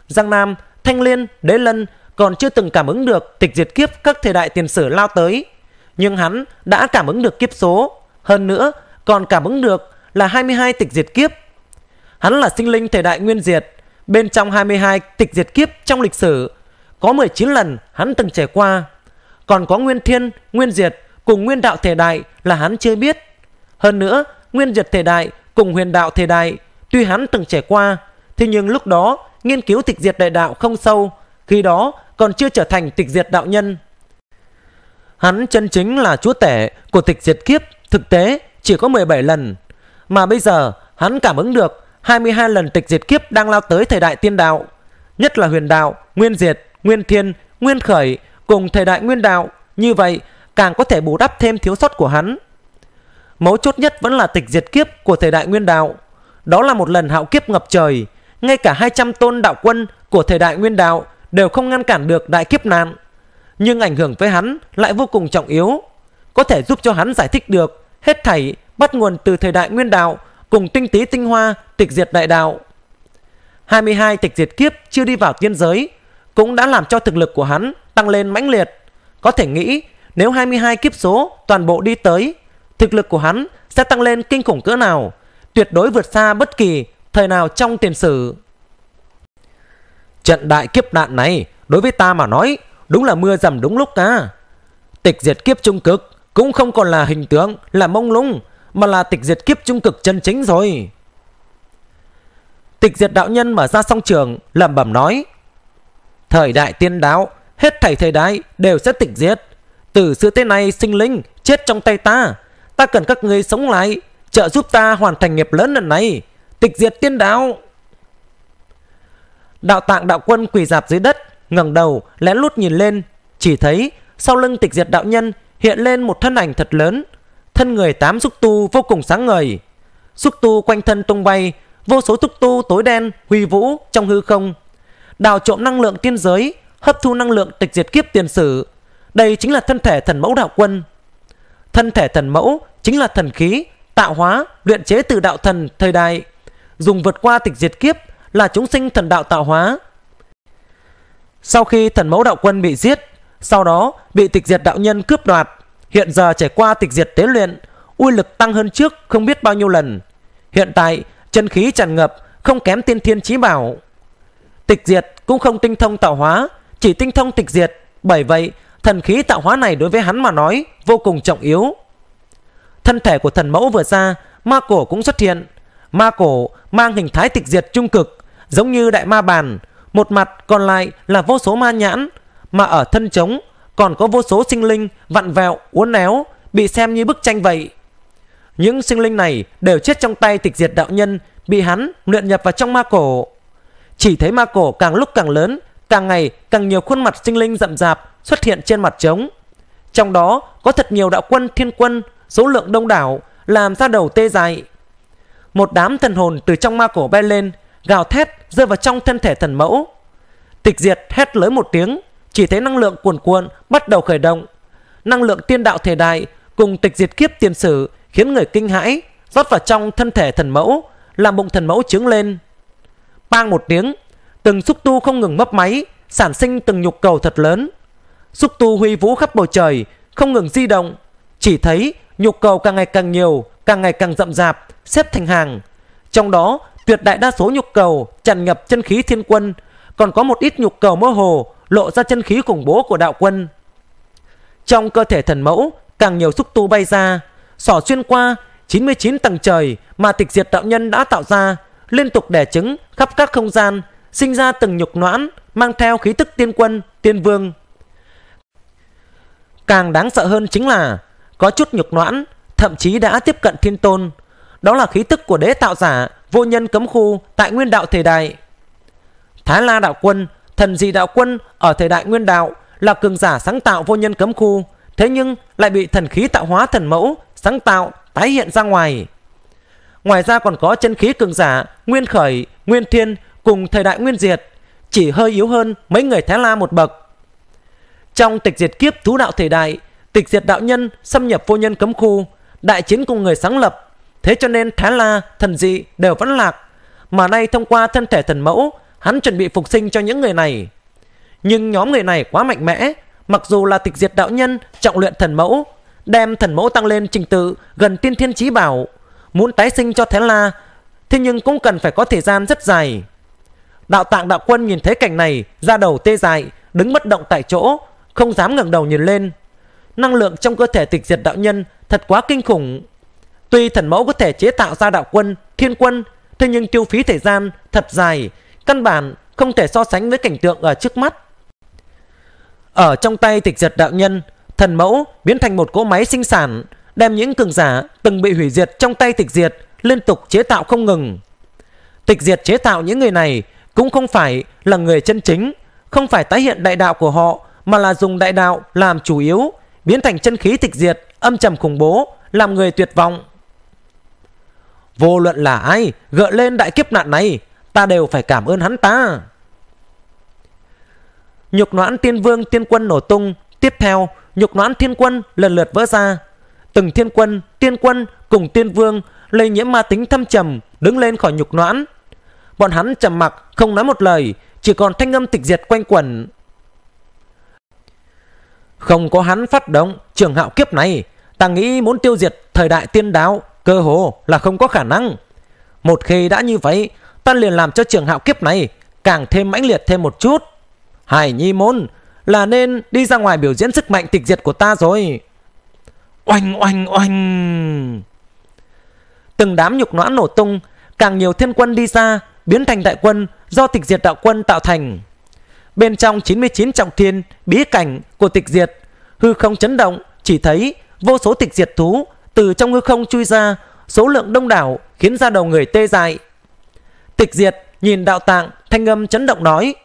Giang Nam, Thanh Liên, Đế Lân còn chưa từng cảm ứng được tịch diệt kiếp các thời đại tiền sử lao tới. Nhưng hắn đã cảm ứng được kiếp số. Hơn nữa, còn cảm ứng được là 22 tịch diệt kiếp Hắn là sinh linh thời đại nguyên diệt, bên trong 22 tịch diệt kiếp trong lịch sử, có 19 lần hắn từng trải qua. Còn có nguyên thiên, nguyên diệt cùng nguyên đạo thể đại là hắn chưa biết. Hơn nữa, nguyên diệt thể đại cùng huyền đạo thể đại tuy hắn từng trải qua, thế nhưng lúc đó nghiên cứu tịch diệt đại đạo không sâu, khi đó còn chưa trở thành tịch diệt đạo nhân. Hắn chân chính là chúa tể của tịch diệt kiếp thực tế chỉ có 17 lần. Mà bây giờ hắn cảm ứng được 22 lần tịch diệt kiếp đang lao tới thời đại tiên đạo, nhất là huyền đạo, nguyên diệt, nguyên thiên, nguyên khởi cùng thời đại nguyên đạo, như vậy càng có thể bù đắp thêm thiếu sót của hắn. Mấu chốt nhất vẫn là tịch diệt kiếp của thời đại nguyên đạo. Đó là một lần hạo kiếp ngập trời, ngay cả 200 tôn đạo quân của thời đại nguyên đạo đều không ngăn cản được đại kiếp nạn. Nhưng ảnh hưởng với hắn lại vô cùng trọng yếu, có thể giúp cho hắn giải thích được hết thảy bắt nguồn từ thời đại nguyên đạo cùng tinh tí tinh hoa tịch diệt đại đạo. 22 tịch diệt kiếp chưa đi vào tiên giới cũng đã làm cho thực lực của hắn tăng lên mãnh liệt. Có thể nghĩ nếu 22 kiếp số toàn bộ đi tới, thực lực của hắn sẽ tăng lên kinh khủng cỡ nào, tuyệt đối vượt xa bất kỳ thời nào trong tiền sử. Trận đại kiếp nạn này đối với ta mà nói đúng là mưa dầm đúng lúc cả. Tịch diệt kiếp trung cực cũng không còn là hình tướng là mông lung, mà là tịch diệt kiếp trung cực chân chính rồi. Tịch diệt đạo nhân mở ra song trường, lẩm bẩm nói. Thời đại tiên đáo, hết thảy thời đại đều sẽ tịch diệt. Từ xưa tới nay sinh linh chết trong tay ta. Ta cần các ngươi sống lại, trợ giúp ta hoàn thành nghiệp lớn lần này. Tịch diệt tiên đáo. Đạo tạng đạo quân quỳ dạp dưới đất, ngẩng đầu, lén lút nhìn lên. Chỉ thấy sau lưng tịch diệt đạo nhân hiện lên một thân ảnh thật lớn, thân người tám xúc tu vô cùng sáng ngời. Xúc tu quanh thân tung bay, vô số xúc tu tối đen huy vũ trong hư không. Đào trộm năng lượng tiên giới, hấp thu năng lượng tịch diệt kiếp tiền sử. Đây chính là thân thể thần mẫu đạo quân. Thân thể thần mẫu chính là thần khí, tạo hóa, luyện chế từ đạo thần thời đại. Dùng vượt qua tịch diệt kiếp là chúng sinh thần đạo tạo hóa. Sau khi thần mẫu đạo quân bị giết, sau đó bị tịch diệt đạo nhân cướp đoạt, Hiện giờ trải qua tịch diệt tế luyện, uy lực tăng hơn trước không biết bao nhiêu lần. Hiện tại, chân khí tràn ngập, không kém tiên thiên chí bảo. Tịch diệt cũng không tinh thông tạo hóa, chỉ tinh thông tịch diệt. Bởi vậy, thần khí tạo hóa này đối với hắn mà nói vô cùng trọng yếu. Thân thể của thần mẫu vừa ra, ma cổ cũng xuất hiện. Ma cổ mang hình thái tịch diệt trung cực, giống như đại ma bàn, một mặt còn lại là vô số ma nhãn, mà ở thân trống còn có vô số sinh linh vặn vẹo, uốn éo, bị xem như bức tranh vậy. Những sinh linh này đều chết trong tay tịch diệt đạo nhân bị hắn luyện nhập vào trong ma cổ. Chỉ thấy ma cổ càng lúc càng lớn, càng ngày càng nhiều khuôn mặt sinh linh rậm rạp xuất hiện trên mặt trống. Trong đó có thật nhiều đạo quân thiên quân, số lượng đông đảo, làm ra đầu tê dại. Một đám thần hồn từ trong ma cổ bay lên, gào thét rơi vào trong thân thể thần mẫu. Tịch diệt hét lớn một tiếng, chỉ thấy năng lượng cuồn cuộn bắt đầu khởi động. Năng lượng tiên đạo thể đại cùng tịch diệt kiếp tiền sử khiến người kinh hãi, rót vào trong thân thể thần mẫu, làm bụng thần mẫu trướng lên. Bang một tiếng, từng xúc tu không ngừng mấp máy, sản sinh từng nhục cầu thật lớn. Xúc tu huy vũ khắp bầu trời, không ngừng di động, chỉ thấy nhục cầu càng ngày càng nhiều, càng ngày càng rậm rạp, xếp thành hàng. Trong đó, tuyệt đại đa số nhục cầu tràn ngập chân khí thiên quân, còn có một ít nhục cầu mơ hồ lộ ra chân khí khủng bố của đạo quân. Trong cơ thể thần mẫu, càng nhiều xúc tu bay ra, sỏ xuyên qua 99 tầng trời mà tịch diệt đạo nhân đã tạo ra, liên tục đẻ trứng khắp các không gian, sinh ra từng nhục noãn, mang theo khí tức tiên quân, tiên vương. Càng đáng sợ hơn chính là có chút nhục noãn, thậm chí đã tiếp cận thiên tôn. Đó là khí tức của đế tạo giả, vô nhân cấm khu tại nguyên đạo thời đại. Thái La đạo quân Thần dị đạo quân ở thời đại nguyên đạo là cường giả sáng tạo vô nhân cấm khu, thế nhưng lại bị thần khí tạo hóa thần mẫu sáng tạo tái hiện ra ngoài. Ngoài ra còn có chân khí cường giả Nguyên Khởi, Nguyên Thiên cùng thời đại Nguyên Diệt, chỉ hơi yếu hơn mấy người Thái La một bậc. Trong tịch diệt kiếp thú đạo thời đại, tịch diệt đạo nhân xâm nhập vô nhân cấm khu, đại chiến cùng người sáng lập, thế cho nên Thái La, thần dị đều vẫn lạc, mà nay thông qua thân thể thần mẫu Hắn chuẩn bị phục sinh cho những người này Nhưng nhóm người này quá mạnh mẽ Mặc dù là tịch diệt đạo nhân Trọng luyện thần mẫu Đem thần mẫu tăng lên trình tự Gần tiên thiên trí bảo Muốn tái sinh cho Thế La Thế nhưng cũng cần phải có thời gian rất dài Đạo tạng đạo quân nhìn thấy cảnh này ra đầu tê dại Đứng bất động tại chỗ Không dám ngẩng đầu nhìn lên Năng lượng trong cơ thể tịch diệt đạo nhân Thật quá kinh khủng Tuy thần mẫu có thể chế tạo ra đạo quân, thiên quân Thế nhưng tiêu phí thời gian thật dài căn bản không thể so sánh với cảnh tượng ở trước mắt. Ở trong tay tịch diệt đạo nhân, thần mẫu biến thành một cỗ máy sinh sản, đem những cường giả từng bị hủy diệt trong tay tịch diệt liên tục chế tạo không ngừng. Tịch diệt chế tạo những người này cũng không phải là người chân chính, không phải tái hiện đại đạo của họ mà là dùng đại đạo làm chủ yếu, biến thành chân khí tịch diệt, âm trầm khủng bố, làm người tuyệt vọng. Vô luận là ai gợi lên đại kiếp nạn này ta đều phải cảm ơn hắn ta. Nhục noãn tiên vương tiên quân nổ tung, tiếp theo nhục noãn thiên quân lần lượt vỡ ra. Từng thiên quân, tiên quân cùng tiên vương lây nhiễm ma tính thâm trầm đứng lên khỏi nhục noãn. Bọn hắn trầm mặc không nói một lời, chỉ còn thanh âm tịch diệt quanh quẩn. Không có hắn phát động trường hạo kiếp này, ta nghĩ muốn tiêu diệt thời đại tiên đáo cơ hồ là không có khả năng. Một khi đã như vậy, ta liền làm cho trường hạo kiếp này càng thêm mãnh liệt thêm một chút. Hải nhi môn là nên đi ra ngoài biểu diễn sức mạnh tịch diệt của ta rồi. Oanh oanh oanh. Từng đám nhục noãn nổ tung, càng nhiều thiên quân đi ra, biến thành đại quân do tịch diệt đạo quân tạo thành. Bên trong 99 trọng thiên bí cảnh của tịch diệt, hư không chấn động, chỉ thấy vô số tịch diệt thú từ trong hư không chui ra, số lượng đông đảo khiến ra đầu người tê dại. Tịch diệt nhìn đạo tạng thanh âm chấn động nói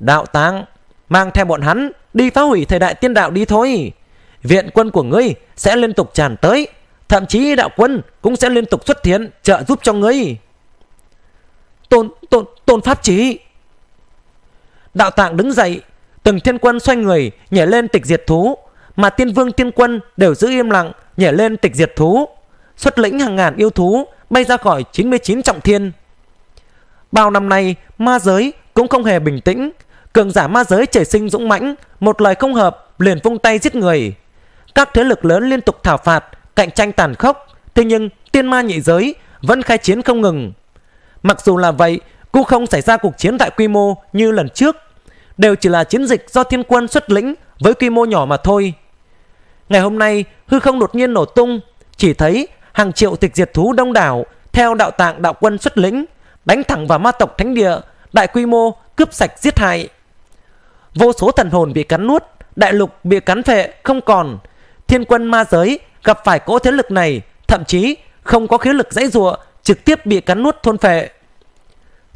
Đạo tạng mang theo bọn hắn đi phá hủy thời đại tiên đạo đi thôi. Viện quân của ngươi sẽ liên tục tràn tới. Thậm chí đạo quân cũng sẽ liên tục xuất hiện trợ giúp cho ngươi. Tôn, tôn, tôn pháp chí. Đạo tạng đứng dậy. Từng thiên quân xoay người nhảy lên tịch diệt thú. Mà tiên vương tiên quân đều giữ im lặng nhảy lên tịch diệt thú. Xuất lĩnh hàng ngàn yêu thú bay ra khỏi 99 trọng thiên. Bao năm nay, ma giới cũng không hề bình tĩnh. Cường giả ma giới trời sinh dũng mãnh, một lời không hợp liền vung tay giết người. Các thế lực lớn liên tục thảo phạt, cạnh tranh tàn khốc, thế nhưng tiên ma nhị giới vẫn khai chiến không ngừng. Mặc dù là vậy, cũng không xảy ra cuộc chiến tại quy mô như lần trước, đều chỉ là chiến dịch do thiên quân xuất lĩnh với quy mô nhỏ mà thôi. Ngày hôm nay, hư không đột nhiên nổ tung, chỉ thấy hàng triệu tịch diệt thú đông đảo theo đạo tạng đạo quân xuất lĩnh đánh thẳng vào ma tộc thánh địa, đại quy mô, cướp sạch giết hại. Vô số thần hồn bị cắn nuốt, đại lục bị cắn phệ không còn. Thiên quân ma giới gặp phải cỗ thế lực này, thậm chí không có khí lực dãy rủa trực tiếp bị cắn nuốt thôn phệ.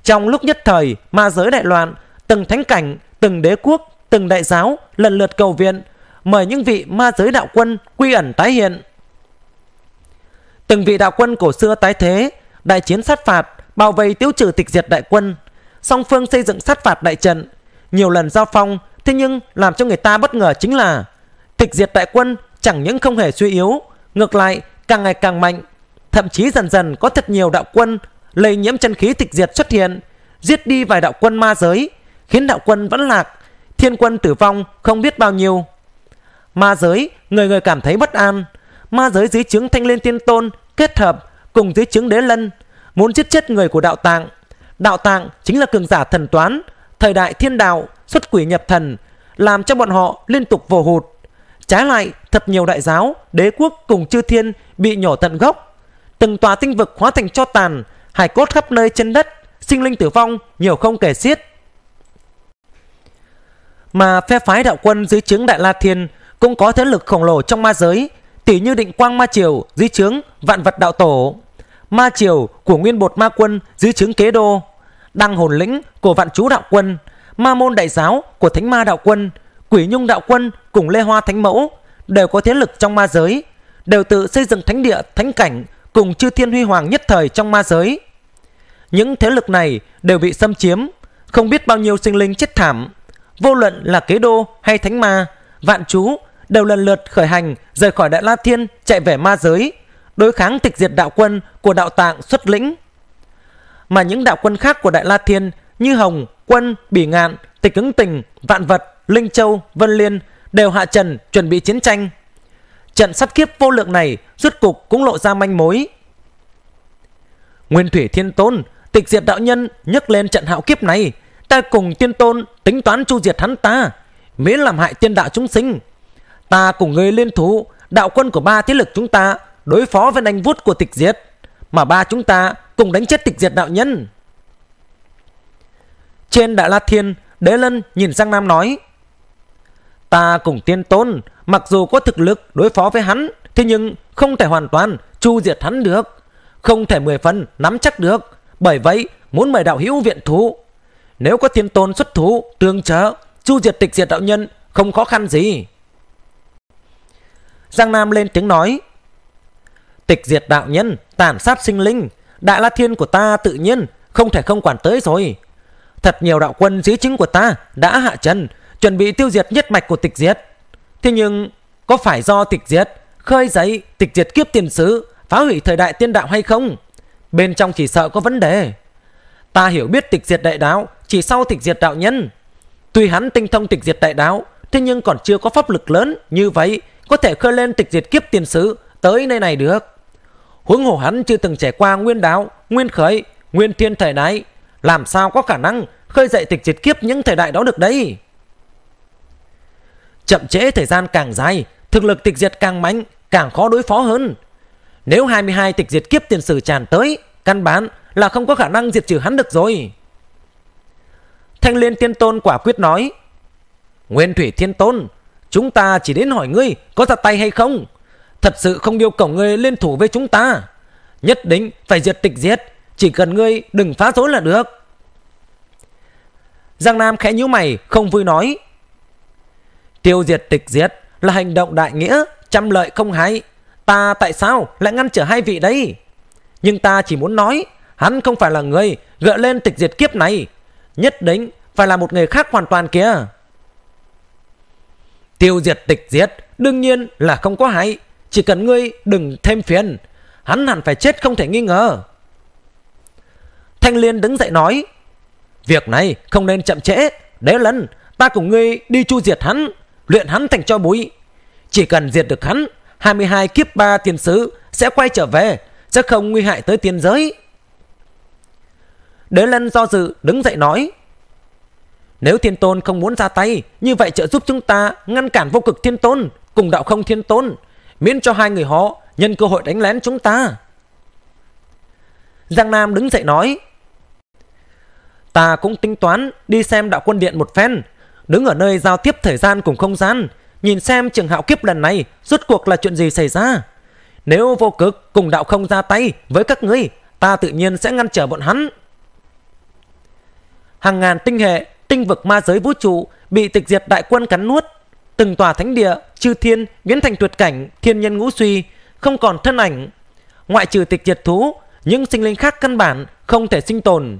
Trong lúc nhất thời, ma giới đại loạn, từng thánh cảnh, từng đế quốc, từng đại giáo lần lượt cầu viện, mời những vị ma giới đạo quân quy ẩn tái hiện. Từng vị đạo quân cổ xưa tái thế, đại chiến sát phạt, bao vây tiêu trừ tịch diệt đại quân. Song phương xây dựng sát phạt đại trận, nhiều lần giao phong, thế nhưng làm cho người ta bất ngờ chính là tịch diệt đại quân chẳng những không hề suy yếu, ngược lại càng ngày càng mạnh, thậm chí dần dần có thật nhiều đạo quân lây nhiễm chân khí tịch diệt xuất hiện, giết đi vài đạo quân ma giới, khiến đạo quân vẫn lạc, thiên quân tử vong không biết bao nhiêu. Ma giới, người người cảm thấy bất an, ma giới dưới chứng thanh liên tiên tôn kết hợp cùng dưới chứng đế lân muốn giết chết người của đạo tạng. Đạo tạng chính là cường giả thần toán, thời đại thiên đạo, xuất quỷ nhập thần, làm cho bọn họ liên tục vồ hụt. Trái lại, thật nhiều đại giáo, đế quốc cùng chư thiên bị nhổ tận gốc. Từng tòa tinh vực hóa thành cho tàn, hải cốt khắp nơi trên đất, sinh linh tử vong nhiều không kể xiết. Mà phe phái đạo quân dưới trướng Đại La Thiên cũng có thế lực khổng lồ trong ma giới, tỉ như định quang ma triều dưới trướng vạn vật đạo tổ. Ma Triều của Nguyên Bột Ma Quân dưới chứng kế đô, Đăng Hồn Lĩnh của Vạn Chú Đạo Quân, Ma Môn Đại Giáo của Thánh Ma Đạo Quân, Quỷ Nhung Đạo Quân cùng Lê Hoa Thánh Mẫu đều có thế lực trong ma giới, đều tự xây dựng thánh địa, thánh cảnh cùng chư thiên huy hoàng nhất thời trong ma giới. Những thế lực này đều bị xâm chiếm, không biết bao nhiêu sinh linh chết thảm. Vô luận là kế đô hay thánh ma, vạn chú đều lần lượt khởi hành rời khỏi Đại La Thiên chạy về ma giới – đối kháng tịch diệt đạo quân của đạo tạng xuất lĩnh. Mà những đạo quân khác của Đại La Thiên như Hồng, Quân, Bỉ Ngạn, Tịch Ứng Tình, Vạn Vật, Linh Châu, Vân Liên đều hạ trần chuẩn bị chiến tranh. Trận sát kiếp vô lượng này rốt cục cũng lộ ra manh mối. Nguyên Thủy Thiên Tôn, tịch diệt đạo nhân nhấc lên trận hạo kiếp này. Ta cùng tiên tôn tính toán chu diệt hắn ta, miễn làm hại tiên đạo chúng sinh. Ta cùng người liên thủ, đạo quân của ba thế lực chúng ta đối phó với đánh vuốt của tịch diệt mà ba chúng ta cùng đánh chết tịch diệt đạo nhân trên đại la thiên đế lân nhìn sang nam nói ta cùng tiên tôn mặc dù có thực lực đối phó với hắn thế nhưng không thể hoàn toàn chu diệt hắn được không thể mười phần nắm chắc được bởi vậy muốn mời đạo hữu viện thú nếu có tiên tôn xuất thú tương trợ chu diệt tịch diệt đạo nhân không khó khăn gì Giang Nam lên tiếng nói Tịch diệt đạo nhân, tàn sát sinh linh, đại la thiên của ta tự nhiên, không thể không quản tới rồi. Thật nhiều đạo quân dưới chứng của ta đã hạ chân chuẩn bị tiêu diệt nhất mạch của tịch diệt. Thế nhưng, có phải do tịch diệt, khơi giấy, tịch diệt kiếp tiền sứ, phá hủy thời đại tiên đạo hay không? Bên trong chỉ sợ có vấn đề. Ta hiểu biết tịch diệt đại đạo chỉ sau tịch diệt đạo nhân. Tuy hắn tinh thông tịch diệt đại đạo, thế nhưng còn chưa có pháp lực lớn như vậy, có thể khơi lên tịch diệt kiếp tiền sứ tới nơi này được huống hồ hắn chưa từng trải qua nguyên đáo, nguyên khởi, nguyên thiên thời đại, làm sao có khả năng khơi dậy tịch diệt kiếp những thời đại đó được đấy. Chậm trễ thời gian càng dài, thực lực tịch diệt càng mạnh, càng khó đối phó hơn. Nếu 22 tịch diệt kiếp tiền sử tràn tới, căn bản là không có khả năng diệt trừ hắn được rồi. Thanh liên tiên tôn quả quyết nói, Nguyên thủy thiên tôn, chúng ta chỉ đến hỏi ngươi có ra tay hay không, Thật sự không yêu cầu ngươi liên thủ với chúng ta. Nhất định phải diệt tịch diệt. Chỉ cần ngươi đừng phá rối là được. Giang Nam khẽ nhíu mày không vui nói. Tiêu diệt tịch diệt là hành động đại nghĩa, trăm lợi không hại. Ta tại sao lại ngăn trở hai vị đấy? Nhưng ta chỉ muốn nói, hắn không phải là người gỡ lên tịch diệt kiếp này. Nhất định phải là một người khác hoàn toàn kia. Tiêu diệt tịch diệt đương nhiên là không có hại. Chỉ cần ngươi đừng thêm phiền Hắn hẳn phải chết không thể nghi ngờ Thanh Liên đứng dậy nói Việc này không nên chậm trễ Đế lần ta cùng ngươi đi chu diệt hắn Luyện hắn thành cho bụi Chỉ cần diệt được hắn 22 kiếp ba tiền sứ sẽ quay trở về Sẽ không nguy hại tới tiên giới Đế lân do dự đứng dậy nói Nếu thiên tôn không muốn ra tay Như vậy trợ giúp chúng ta ngăn cản vô cực thiên tôn Cùng đạo không thiên tôn miễn cho hai người họ nhân cơ hội đánh lén chúng ta. Giang Nam đứng dậy nói, ta cũng tính toán đi xem đạo quân điện một phen, đứng ở nơi giao tiếp thời gian cùng không gian, nhìn xem trường hạo kiếp lần này rốt cuộc là chuyện gì xảy ra. Nếu vô cực cùng đạo không ra tay với các ngươi, ta tự nhiên sẽ ngăn trở bọn hắn. Hàng ngàn tinh hệ, tinh vực ma giới vũ trụ bị tịch diệt đại quân cắn nuốt, từng tòa thánh địa, chư thiên, biến thành tuyệt cảnh, thiên nhân ngũ suy, không còn thân ảnh. Ngoại trừ tịch diệt thú, những sinh linh khác căn bản không thể sinh tồn.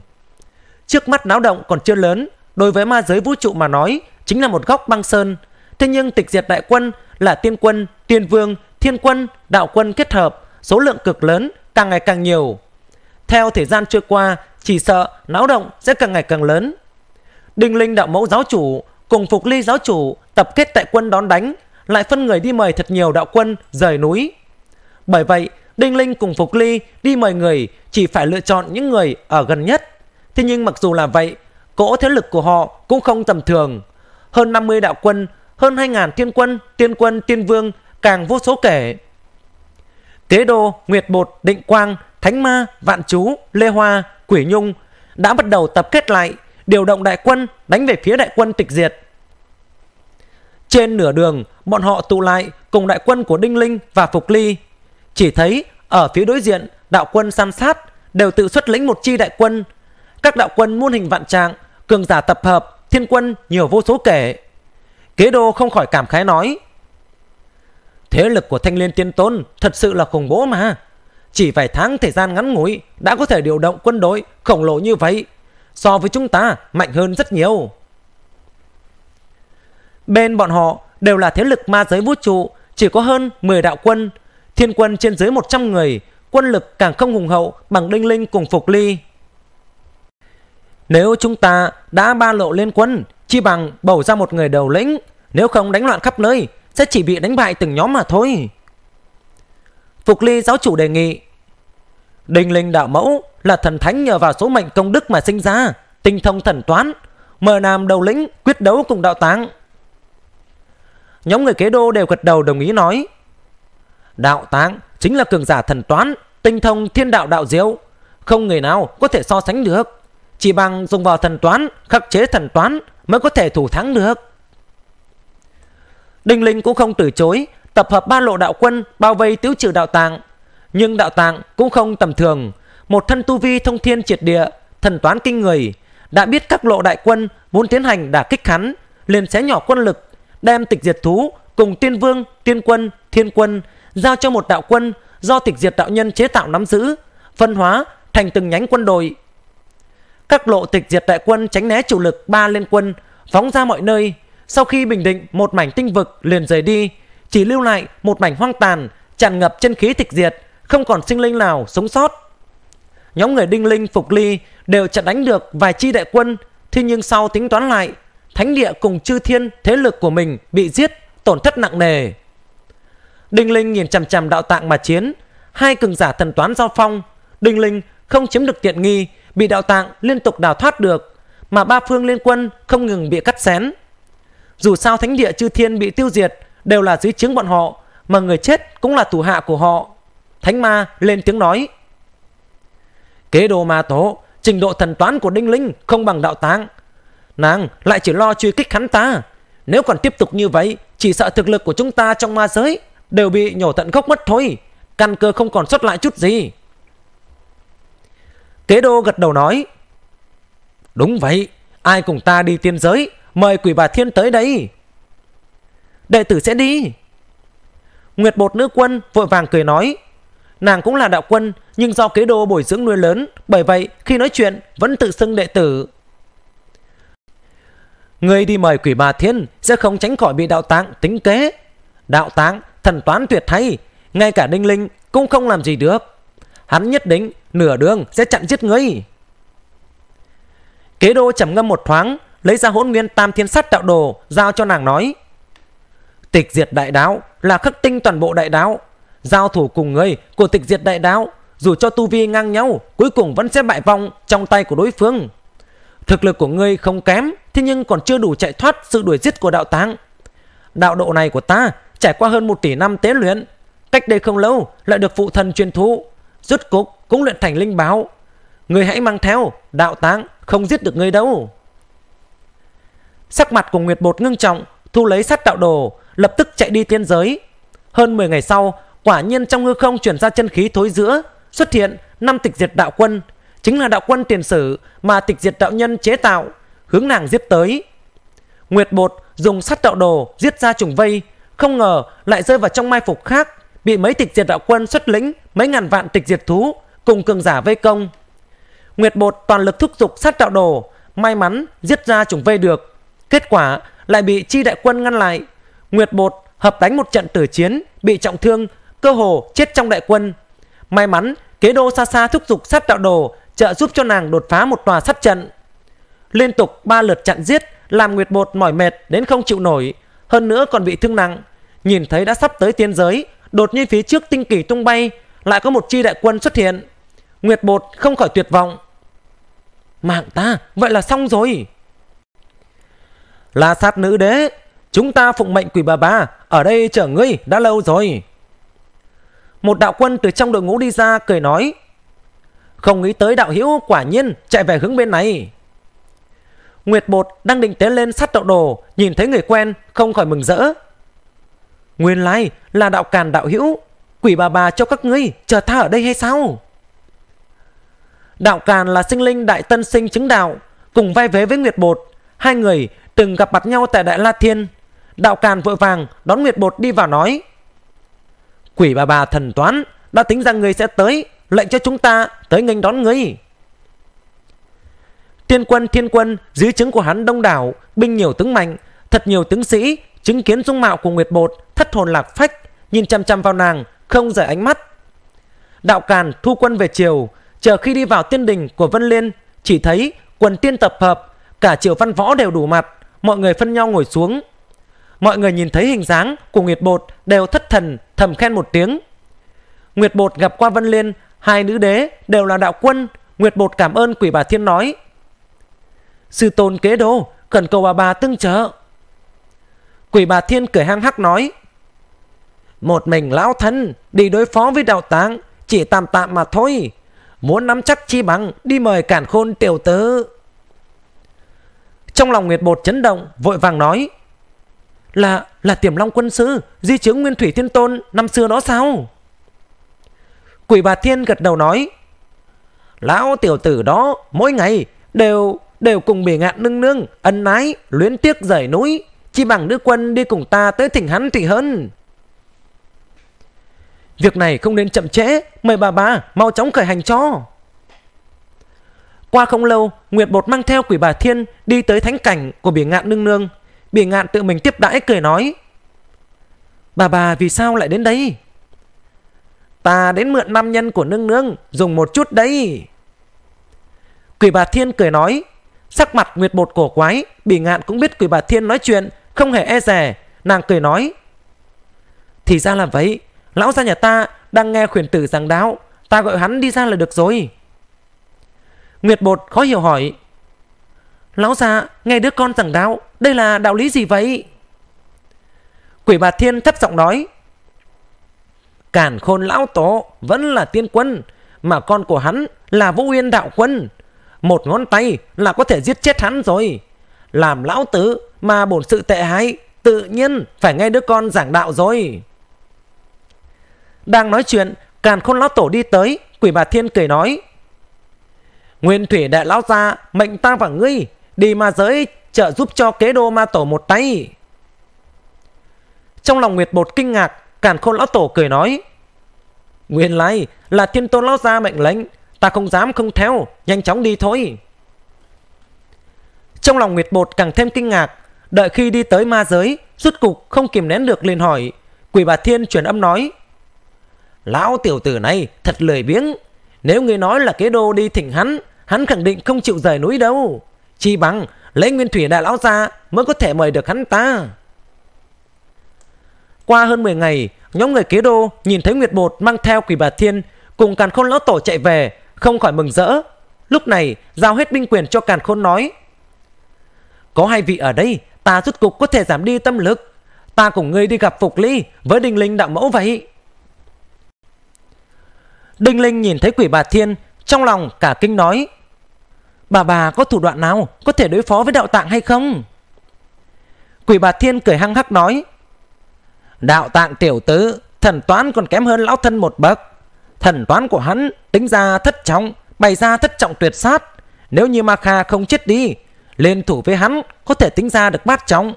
Trước mắt náo động còn chưa lớn, đối với ma giới vũ trụ mà nói chính là một góc băng sơn. Thế nhưng tịch diệt đại quân là tiên quân, tiên vương, thiên quân, đạo quân kết hợp, số lượng cực lớn càng ngày càng nhiều. Theo thời gian trôi qua, chỉ sợ náo động sẽ càng ngày càng lớn. Đinh Linh đạo mẫu giáo chủ cùng Phục Ly giáo chủ tập kết tại quân đón đánh, lại phân người đi mời thật nhiều đạo quân rời núi. Bởi vậy, Đinh Linh cùng Phục Ly đi mời người chỉ phải lựa chọn những người ở gần nhất. Thế nhưng mặc dù là vậy, cỗ thế lực của họ cũng không tầm thường. Hơn 50 đạo quân, hơn 2.000 thiên quân, tiên quân, tiên vương càng vô số kể. Tế Đô, Nguyệt Bột, Định Quang, Thánh Ma, Vạn Chú, Lê Hoa, Quỷ Nhung đã bắt đầu tập kết lại, điều động đại quân đánh về phía đại quân tịch diệt. Trên nửa đường, bọn họ tụ lại cùng đại quân của Đinh Linh và Phục Ly. Chỉ thấy ở phía đối diện, đạo quân san sát đều tự xuất lĩnh một chi đại quân. Các đạo quân muôn hình vạn trạng, cường giả tập hợp, thiên quân nhiều vô số kể. Kế đô không khỏi cảm khái nói. Thế lực của thanh liên tiên tôn thật sự là khủng bố mà. Chỉ vài tháng thời gian ngắn ngủi đã có thể điều động quân đội khổng lồ như vậy. So với chúng ta mạnh hơn rất nhiều. Bên bọn họ đều là thế lực ma giới vũ trụ, chỉ có hơn 10 đạo quân, thiên quân trên dưới 100 người, quân lực càng không hùng hậu bằng Đinh Linh cùng Phục Ly. Nếu chúng ta đã ba lộ lên quân, chi bằng bầu ra một người đầu lĩnh, nếu không đánh loạn khắp nơi, sẽ chỉ bị đánh bại từng nhóm mà thôi. Phục Ly giáo chủ đề nghị, Đinh Linh đạo mẫu là thần thánh nhờ vào số mệnh công đức mà sinh ra, tinh thông thần toán, mờ nam đầu lĩnh quyết đấu cùng đạo táng Nhóm người kế đô đều gật đầu đồng ý nói. Đạo táng chính là cường giả thần toán, tinh thông thiên đạo đạo diệu. Không người nào có thể so sánh được. Chỉ bằng dùng vào thần toán, khắc chế thần toán mới có thể thủ thắng được. Đinh Linh cũng không từ chối, tập hợp ba lộ đạo quân bao vây tiêu trừ đạo tàng. Nhưng đạo tàng cũng không tầm thường, một thân tu vi thông thiên triệt địa, thần toán kinh người, đã biết các lộ đại quân muốn tiến hành đả kích hắn, liền xé nhỏ quân lực đem tịch diệt thú cùng tiên vương, tiên quân, thiên quân giao cho một đạo quân do tịch diệt đạo nhân chế tạo nắm giữ, phân hóa thành từng nhánh quân đội. Các lộ tịch diệt đại quân tránh né chủ lực ba liên quân, phóng ra mọi nơi. Sau khi bình định một mảnh tinh vực liền rời đi, chỉ lưu lại một mảnh hoang tàn, tràn ngập chân khí tịch diệt, không còn sinh linh nào sống sót. Nhóm người Đinh Linh, Phục Ly đều chặn đánh được vài chi đại quân, thế nhưng sau tính toán lại thánh địa cùng chư thiên thế lực của mình bị giết, tổn thất nặng nề. Đinh Linh nhìn chằm chằm đạo tạng mà chiến, hai cường giả thần toán giao phong, Đinh Linh không chiếm được tiện nghi, bị đạo tạng liên tục đào thoát được, mà ba phương liên quân không ngừng bị cắt xén. Dù sao thánh địa chư thiên bị tiêu diệt đều là dưới chứng bọn họ, mà người chết cũng là thủ hạ của họ. Thánh ma lên tiếng nói. Kế đồ ma tố, trình độ thần toán của Đinh Linh không bằng đạo tạng, Nàng lại chỉ lo truy kích hắn ta Nếu còn tiếp tục như vậy Chỉ sợ thực lực của chúng ta trong ma giới Đều bị nhổ tận gốc mất thôi Căn cơ không còn xuất lại chút gì Kế đô gật đầu nói Đúng vậy Ai cùng ta đi tiên giới Mời quỷ bà thiên tới đây Đệ tử sẽ đi Nguyệt bột nữ quân vội vàng cười nói Nàng cũng là đạo quân Nhưng do kế đô bồi dưỡng nuôi lớn Bởi vậy khi nói chuyện vẫn tự xưng đệ tử Người đi mời quỷ bà thiên sẽ không tránh khỏi bị đạo tạng tính kế. Đạo tạng thần toán tuyệt thay, ngay cả đinh linh cũng không làm gì được. Hắn nhất định nửa đường sẽ chặn giết ngươi. Kế đô trầm ngâm một thoáng, lấy ra hỗn nguyên tam thiên sắt đạo đồ, giao cho nàng nói. Tịch diệt đại đáo là khắc tinh toàn bộ đại đáo. Giao thủ cùng ngươi của tịch diệt đại đáo, dù cho tu vi ngang nhau, cuối cùng vẫn sẽ bại vong trong tay của đối phương. Thực lực của ngươi không kém, thế nhưng còn chưa đủ chạy thoát sự đuổi giết của đạo táng. Đạo độ này của ta trải qua hơn một tỷ năm tế luyện, cách đây không lâu lại được phụ thần truyền thụ, rốt cục cũng luyện thành linh báo. Người hãy mang theo, đạo táng không giết được ngươi đâu. Sắc mặt của Nguyệt Bột ngưng trọng, thu lấy sát đạo đồ, lập tức chạy đi tiên giới. Hơn 10 ngày sau, quả nhiên trong hư không chuyển ra chân khí thối giữa, xuất hiện năm tịch diệt đạo quân, chính là đạo quân tiền sử mà tịch diệt đạo nhân chế tạo hướng nàng giết tới. Nguyệt Bột dùng sắt đạo đồ giết ra trùng vây, không ngờ lại rơi vào trong mai phục khác, bị mấy tịch diệt đạo quân xuất lĩnh mấy ngàn vạn tịch diệt thú cùng cường giả vây công. Nguyệt Bột toàn lực thúc giục sắt đạo đồ, may mắn giết ra trùng vây được. Kết quả lại bị chi đại quân ngăn lại. Nguyệt Bột hợp đánh một trận tử chiến, bị trọng thương, cơ hồ chết trong đại quân. May mắn kế đô xa xa thúc giục sắt đạo đồ trợ giúp cho nàng đột phá một tòa sắt trận liên tục ba lượt chặn giết làm Nguyệt Bột mỏi mệt đến không chịu nổi, hơn nữa còn bị thương nặng. Nhìn thấy đã sắp tới tiên giới, đột nhiên phía trước tinh kỳ tung bay, lại có một chi đại quân xuất hiện. Nguyệt Bột không khỏi tuyệt vọng. Mạng ta, vậy là xong rồi. Là sát nữ đế, chúng ta phụng mệnh quỷ bà bà, ở đây chở ngươi đã lâu rồi. Một đạo quân từ trong đội ngũ đi ra cười nói, không nghĩ tới đạo hữu quả nhiên chạy về hướng bên này. Nguyệt Bột đang định tiến lên sát đạo đồ, nhìn thấy người quen, không khỏi mừng rỡ. Nguyên lai là đạo càn đạo hữu, quỷ bà bà cho các ngươi chờ tha ở đây hay sao? Đạo càn là sinh linh đại tân sinh chứng đạo, cùng vai vế với Nguyệt Bột, hai người từng gặp mặt nhau tại Đại La Thiên. Đạo càn vội vàng đón Nguyệt Bột đi vào nói. Quỷ bà bà thần toán đã tính rằng người sẽ tới, lệnh cho chúng ta tới nghênh đón ngươi. Thiên quân thiên quân dưới chứng của hắn đông đảo Binh nhiều tướng mạnh Thật nhiều tướng sĩ chứng kiến dung mạo của Nguyệt Bột Thất hồn lạc phách Nhìn chăm chăm vào nàng không rời ánh mắt Đạo Càn thu quân về chiều Chờ khi đi vào tiên đình của Vân Liên Chỉ thấy quần tiên tập hợp Cả triều văn võ đều đủ mặt Mọi người phân nhau ngồi xuống Mọi người nhìn thấy hình dáng của Nguyệt Bột Đều thất thần thầm khen một tiếng Nguyệt Bột gặp qua Vân Liên Hai nữ đế đều là đạo quân Nguyệt Bột cảm ơn quỷ bà thiên nói Sư tôn kế đô Cần cầu bà bà tương trợ Quỷ bà thiên cười hang hắc nói Một mình lão thân Đi đối phó với đạo táng Chỉ tạm tạm mà thôi Muốn nắm chắc chi bằng Đi mời cản khôn tiểu tứ Trong lòng Nguyệt Bột chấn động Vội vàng nói Là là tiềm long quân sư Di chứng nguyên thủy thiên tôn Năm xưa đó sao Quỷ bà thiên gật đầu nói Lão tiểu tử đó mỗi ngày đều đều cùng bỉ ngạn nương nương, ân ái, luyến tiếc rời núi, chi bằng đưa quân đi cùng ta tới thỉnh hắn thì hơn. Việc này không nên chậm trễ, mời bà bà mau chóng khởi hành cho. Qua không lâu, Nguyệt Bột mang theo quỷ bà Thiên đi tới thánh cảnh của bỉ ngạn nương nương. Bỉ ngạn tự mình tiếp đãi cười nói. Bà bà vì sao lại đến đây? Ta đến mượn nam nhân của nương nương, dùng một chút đấy. Quỷ bà Thiên cười nói. Sắc mặt Nguyệt Bột cổ quái, Bỉ Ngạn cũng biết quỷ bà Thiên nói chuyện, không hề e rẻ. Nàng cười nói. Thì ra là vậy, lão gia nhà ta đang nghe khuyển tử giảng đáo, ta gọi hắn đi ra là được rồi. Nguyệt Bột khó hiểu hỏi. Lão gia, nghe đứa con giảng đáo, đây là đạo lý gì vậy? Quỷ bà Thiên thấp giọng nói. Cản khôn lão tổ vẫn là tiên quân, mà con của hắn là Vũ Uyên đạo quân. Một ngón tay là có thể giết chết hắn rồi. Làm lão tứ mà bổn sự tệ hại tự nhiên phải nghe đứa con giảng đạo rồi. Đang nói chuyện, càn khôn lão tổ đi tới, quỷ bà thiên cười nói. Nguyên thủy đại lão gia mệnh ta và ngươi đi ma giới trợ giúp cho kế đô ma tổ một tay. Trong lòng Nguyệt Bột kinh ngạc, càn khôn lão tổ cười nói. Nguyên lai là thiên tôn lão gia mệnh lệnh Ta không dám không theo Nhanh chóng đi thôi Trong lòng Nguyệt Bột càng thêm kinh ngạc Đợi khi đi tới ma giới rút cục không kìm nén được liền hỏi Quỷ bà Thiên truyền âm nói Lão tiểu tử này thật lười biếng Nếu người nói là kế đô đi thỉnh hắn Hắn khẳng định không chịu rời núi đâu Chỉ bằng lấy nguyên thủy đại lão ra Mới có thể mời được hắn ta Qua hơn 10 ngày Nhóm người kế đô nhìn thấy Nguyệt Bột Mang theo quỷ bà Thiên Cùng càn khôn lão tổ chạy về không khỏi mừng rỡ. Lúc này, giao hết binh quyền cho Càn Khôn nói. Có hai vị ở đây, ta rút cục có thể giảm đi tâm lực. Ta cùng ngươi đi gặp Phục Ly với Đinh Linh đạo mẫu vậy. Đinh Linh nhìn thấy quỷ bà Thiên, trong lòng cả kinh nói. Bà bà có thủ đoạn nào có thể đối phó với đạo tạng hay không? Quỷ bà Thiên cười hăng hắc nói. Đạo tạng tiểu tứ, thần toán còn kém hơn lão thân một bậc. Thần toán của hắn tính ra thất trọng, bày ra thất trọng tuyệt sát. Nếu như Ma Kha không chết đi, liên thủ với hắn có thể tính ra được bát trọng.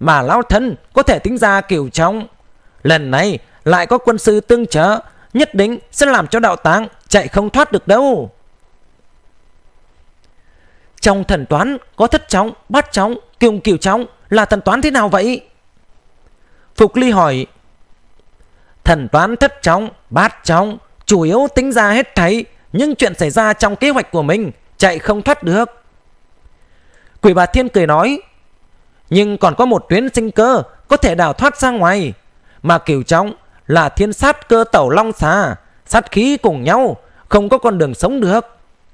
Mà lão thân có thể tính ra kiểu trọng. Lần này lại có quân sư tương trợ, nhất định sẽ làm cho đạo táng chạy không thoát được đâu. Trong thần toán có thất trọng, bát trọng, kiều kiều trọng là thần toán thế nào vậy? Phục Ly hỏi Thần toán thất trọng, bát trọng chủ yếu tính ra hết thấy những chuyện xảy ra trong kế hoạch của mình chạy không thoát được. Quỷ bà Thiên cười nói Nhưng còn có một tuyến sinh cơ có thể đào thoát ra ngoài mà kiểu trọng là thiên sát cơ tẩu long xà sát khí cùng nhau không có con đường sống được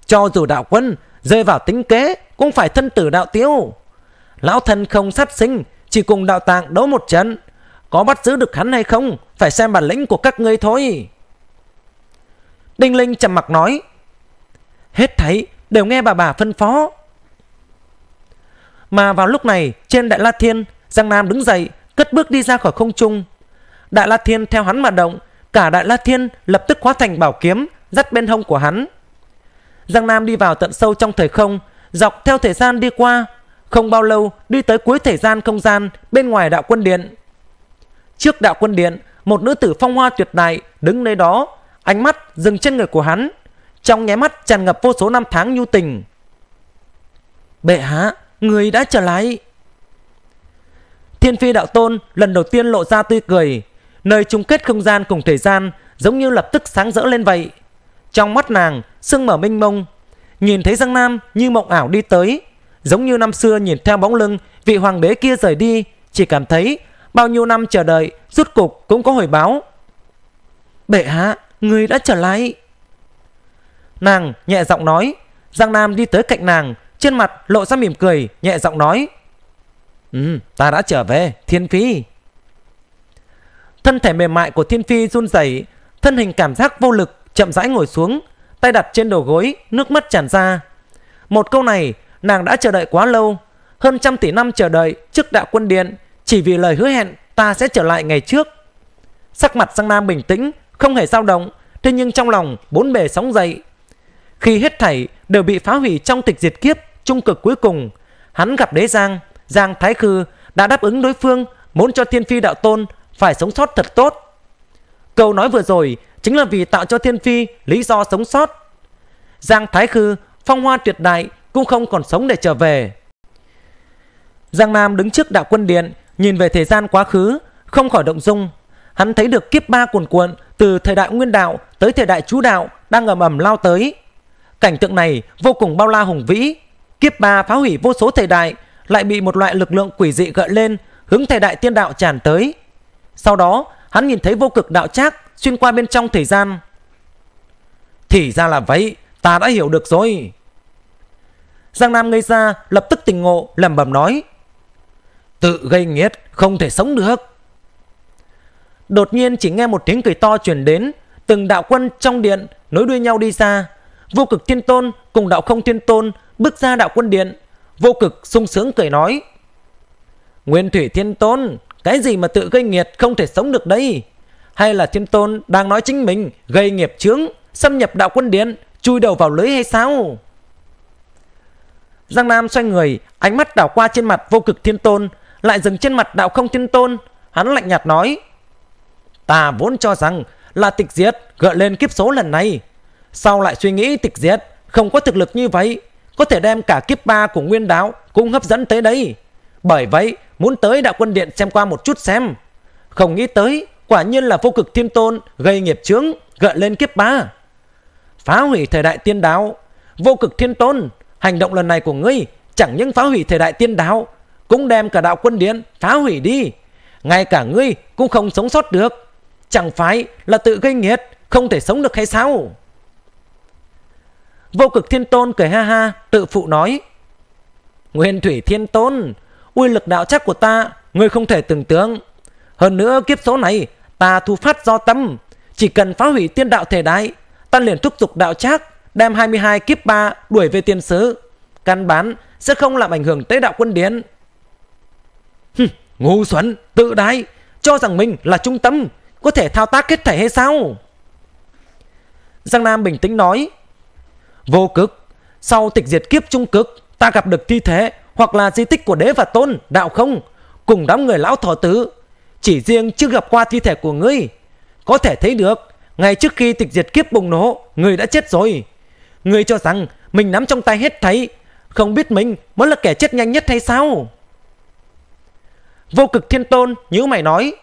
cho dù đạo quân rơi vào tính kế cũng phải thân tử đạo tiêu lão thân không sát sinh chỉ cùng đạo tạng đấu một trận có bắt giữ được hắn hay không phải xem bản lĩnh của các ngươi thôi Đinh Linh trầm mặc nói Hết thấy đều nghe bà bà phân phó Mà vào lúc này trên Đại La Thiên Giang Nam đứng dậy cất bước đi ra khỏi không trung Đại La Thiên theo hắn mà động Cả Đại La Thiên lập tức hóa thành bảo kiếm Dắt bên hông của hắn Giang Nam đi vào tận sâu trong thời không Dọc theo thời gian đi qua Không bao lâu đi tới cuối thời gian không gian Bên ngoài đạo quân điện Trước đạo quân điện Một nữ tử phong hoa tuyệt đại đứng nơi đó Ánh mắt dừng trên người của hắn Trong nháy mắt tràn ngập vô số năm tháng nhu tình Bệ hạ Người đã trở lại Thiên phi đạo tôn lần đầu tiên lộ ra tươi cười Nơi chung kết không gian cùng thời gian Giống như lập tức sáng rỡ lên vậy Trong mắt nàng sương mở mênh mông Nhìn thấy Giang Nam như mộng ảo đi tới Giống như năm xưa nhìn theo bóng lưng Vị hoàng đế kia rời đi Chỉ cảm thấy bao nhiêu năm chờ đợi Rút cục cũng có hồi báo Bệ hạ Người đã trở lại Nàng nhẹ giọng nói Giang Nam đi tới cạnh nàng Trên mặt lộ ra mỉm cười nhẹ giọng nói Ừ ta đã trở về Thiên Phi Thân thể mềm mại của Thiên Phi run rẩy Thân hình cảm giác vô lực Chậm rãi ngồi xuống Tay đặt trên đầu gối Nước mắt tràn ra Một câu này nàng đã chờ đợi quá lâu Hơn trăm tỷ năm chờ đợi trước đạo quân điện Chỉ vì lời hứa hẹn ta sẽ trở lại ngày trước Sắc mặt Giang Nam bình tĩnh không hề dao động, thế nhưng trong lòng bốn bề sóng dậy. Khi hết thảy đều bị phá hủy trong tịch diệt kiếp trung cực cuối cùng, hắn gặp đế Giang, Giang Thái Khư đã đáp ứng đối phương muốn cho Thiên Phi Đạo Tôn phải sống sót thật tốt. Câu nói vừa rồi chính là vì tạo cho Thiên Phi lý do sống sót. Giang Thái Khư, phong hoa tuyệt đại cũng không còn sống để trở về. Giang Nam đứng trước đạo quân điện, nhìn về thời gian quá khứ, không khỏi động dung. Hắn thấy được kiếp ba cuồn cuộn từ thời đại nguyên đạo tới thời đại chú đạo đang ầm ầm lao tới. Cảnh tượng này vô cùng bao la hùng vĩ, kiếp ba phá hủy vô số thời đại, lại bị một loại lực lượng quỷ dị gợi lên hướng thời đại tiên đạo tràn tới. Sau đó, hắn nhìn thấy vô cực đạo trác xuyên qua bên trong thời gian. Thì ra là vậy, ta đã hiểu được rồi. Giang Nam ngây ra lập tức tỉnh ngộ lẩm bẩm nói. Tự gây nghiệt không thể sống được. Đột nhiên chỉ nghe một tiếng cười to truyền đến, từng đạo quân trong điện nối đuôi nhau đi ra. Vô cực thiên tôn cùng đạo không thiên tôn bước ra đạo quân điện. Vô cực sung sướng cười nói. Nguyên thủy thiên tôn, cái gì mà tự gây nghiệt không thể sống được đây Hay là thiên tôn đang nói chính mình gây nghiệp chướng, xâm nhập đạo quân điện, chui đầu vào lưới hay sao? Giang Nam xoay người, ánh mắt đảo qua trên mặt vô cực thiên tôn, lại dừng trên mặt đạo không thiên tôn. Hắn lạnh nhạt nói, Ta vốn cho rằng là tịch diệt gợi lên kiếp số lần này. Sao lại suy nghĩ tịch diệt không có thực lực như vậy? Có thể đem cả kiếp ba của nguyên đáo cũng hấp dẫn tới đây. Bởi vậy muốn tới đạo quân điện xem qua một chút xem. Không nghĩ tới quả nhiên là vô cực thiên tôn gây nghiệp chướng gợi lên kiếp ba. Phá hủy thời đại tiên đáo. Vô cực thiên tôn hành động lần này của ngươi chẳng những phá hủy thời đại tiên đáo cũng đem cả đạo quân điện phá hủy đi. Ngay cả ngươi cũng không sống sót được. Chẳng phải là tự gây nghiệt Không thể sống được hay sao Vô cực thiên tôn cười ha ha Tự phụ nói Nguyên thủy thiên tôn Uy lực đạo chắc của ta Ngươi không thể tưởng tượng Hơn nữa kiếp số này Ta thu phát do tâm Chỉ cần phá hủy tiên đạo thể đại Ta liền thúc giục đạo chắc Đem 22 kiếp 3 đuổi về tiên sứ Căn bán sẽ không làm ảnh hưởng tới đạo quân điển Hừ, ngu xuẩn, tự đái Cho rằng mình là trung tâm có thể thao tác kết thể hay sao Giang Nam bình tĩnh nói Vô cực Sau tịch diệt kiếp trung cực Ta gặp được thi thể Hoặc là di tích của đế và tôn Đạo không Cùng đám người lão thọ tứ Chỉ riêng chưa gặp qua thi thể của ngươi Có thể thấy được ngay trước khi tịch diệt kiếp bùng nổ Ngươi đã chết rồi Ngươi cho rằng mình nắm trong tay hết thấy Không biết mình mới là kẻ chết nhanh nhất hay sao Vô cực thiên tôn nhíu mày nói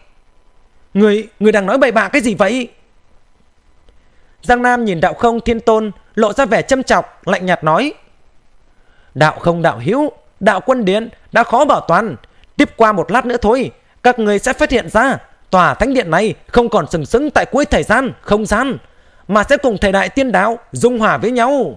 Người, người đang nói bậy bạ cái gì vậy? Giang Nam nhìn đạo không thiên tôn lộ ra vẻ châm chọc, lạnh nhạt nói. Đạo không đạo hữu, đạo quân điện đã khó bảo toàn. Tiếp qua một lát nữa thôi, các người sẽ phát hiện ra tòa thánh điện này không còn sừng sững tại cuối thời gian, không gian, mà sẽ cùng thời đại tiên đạo dung hòa với nhau.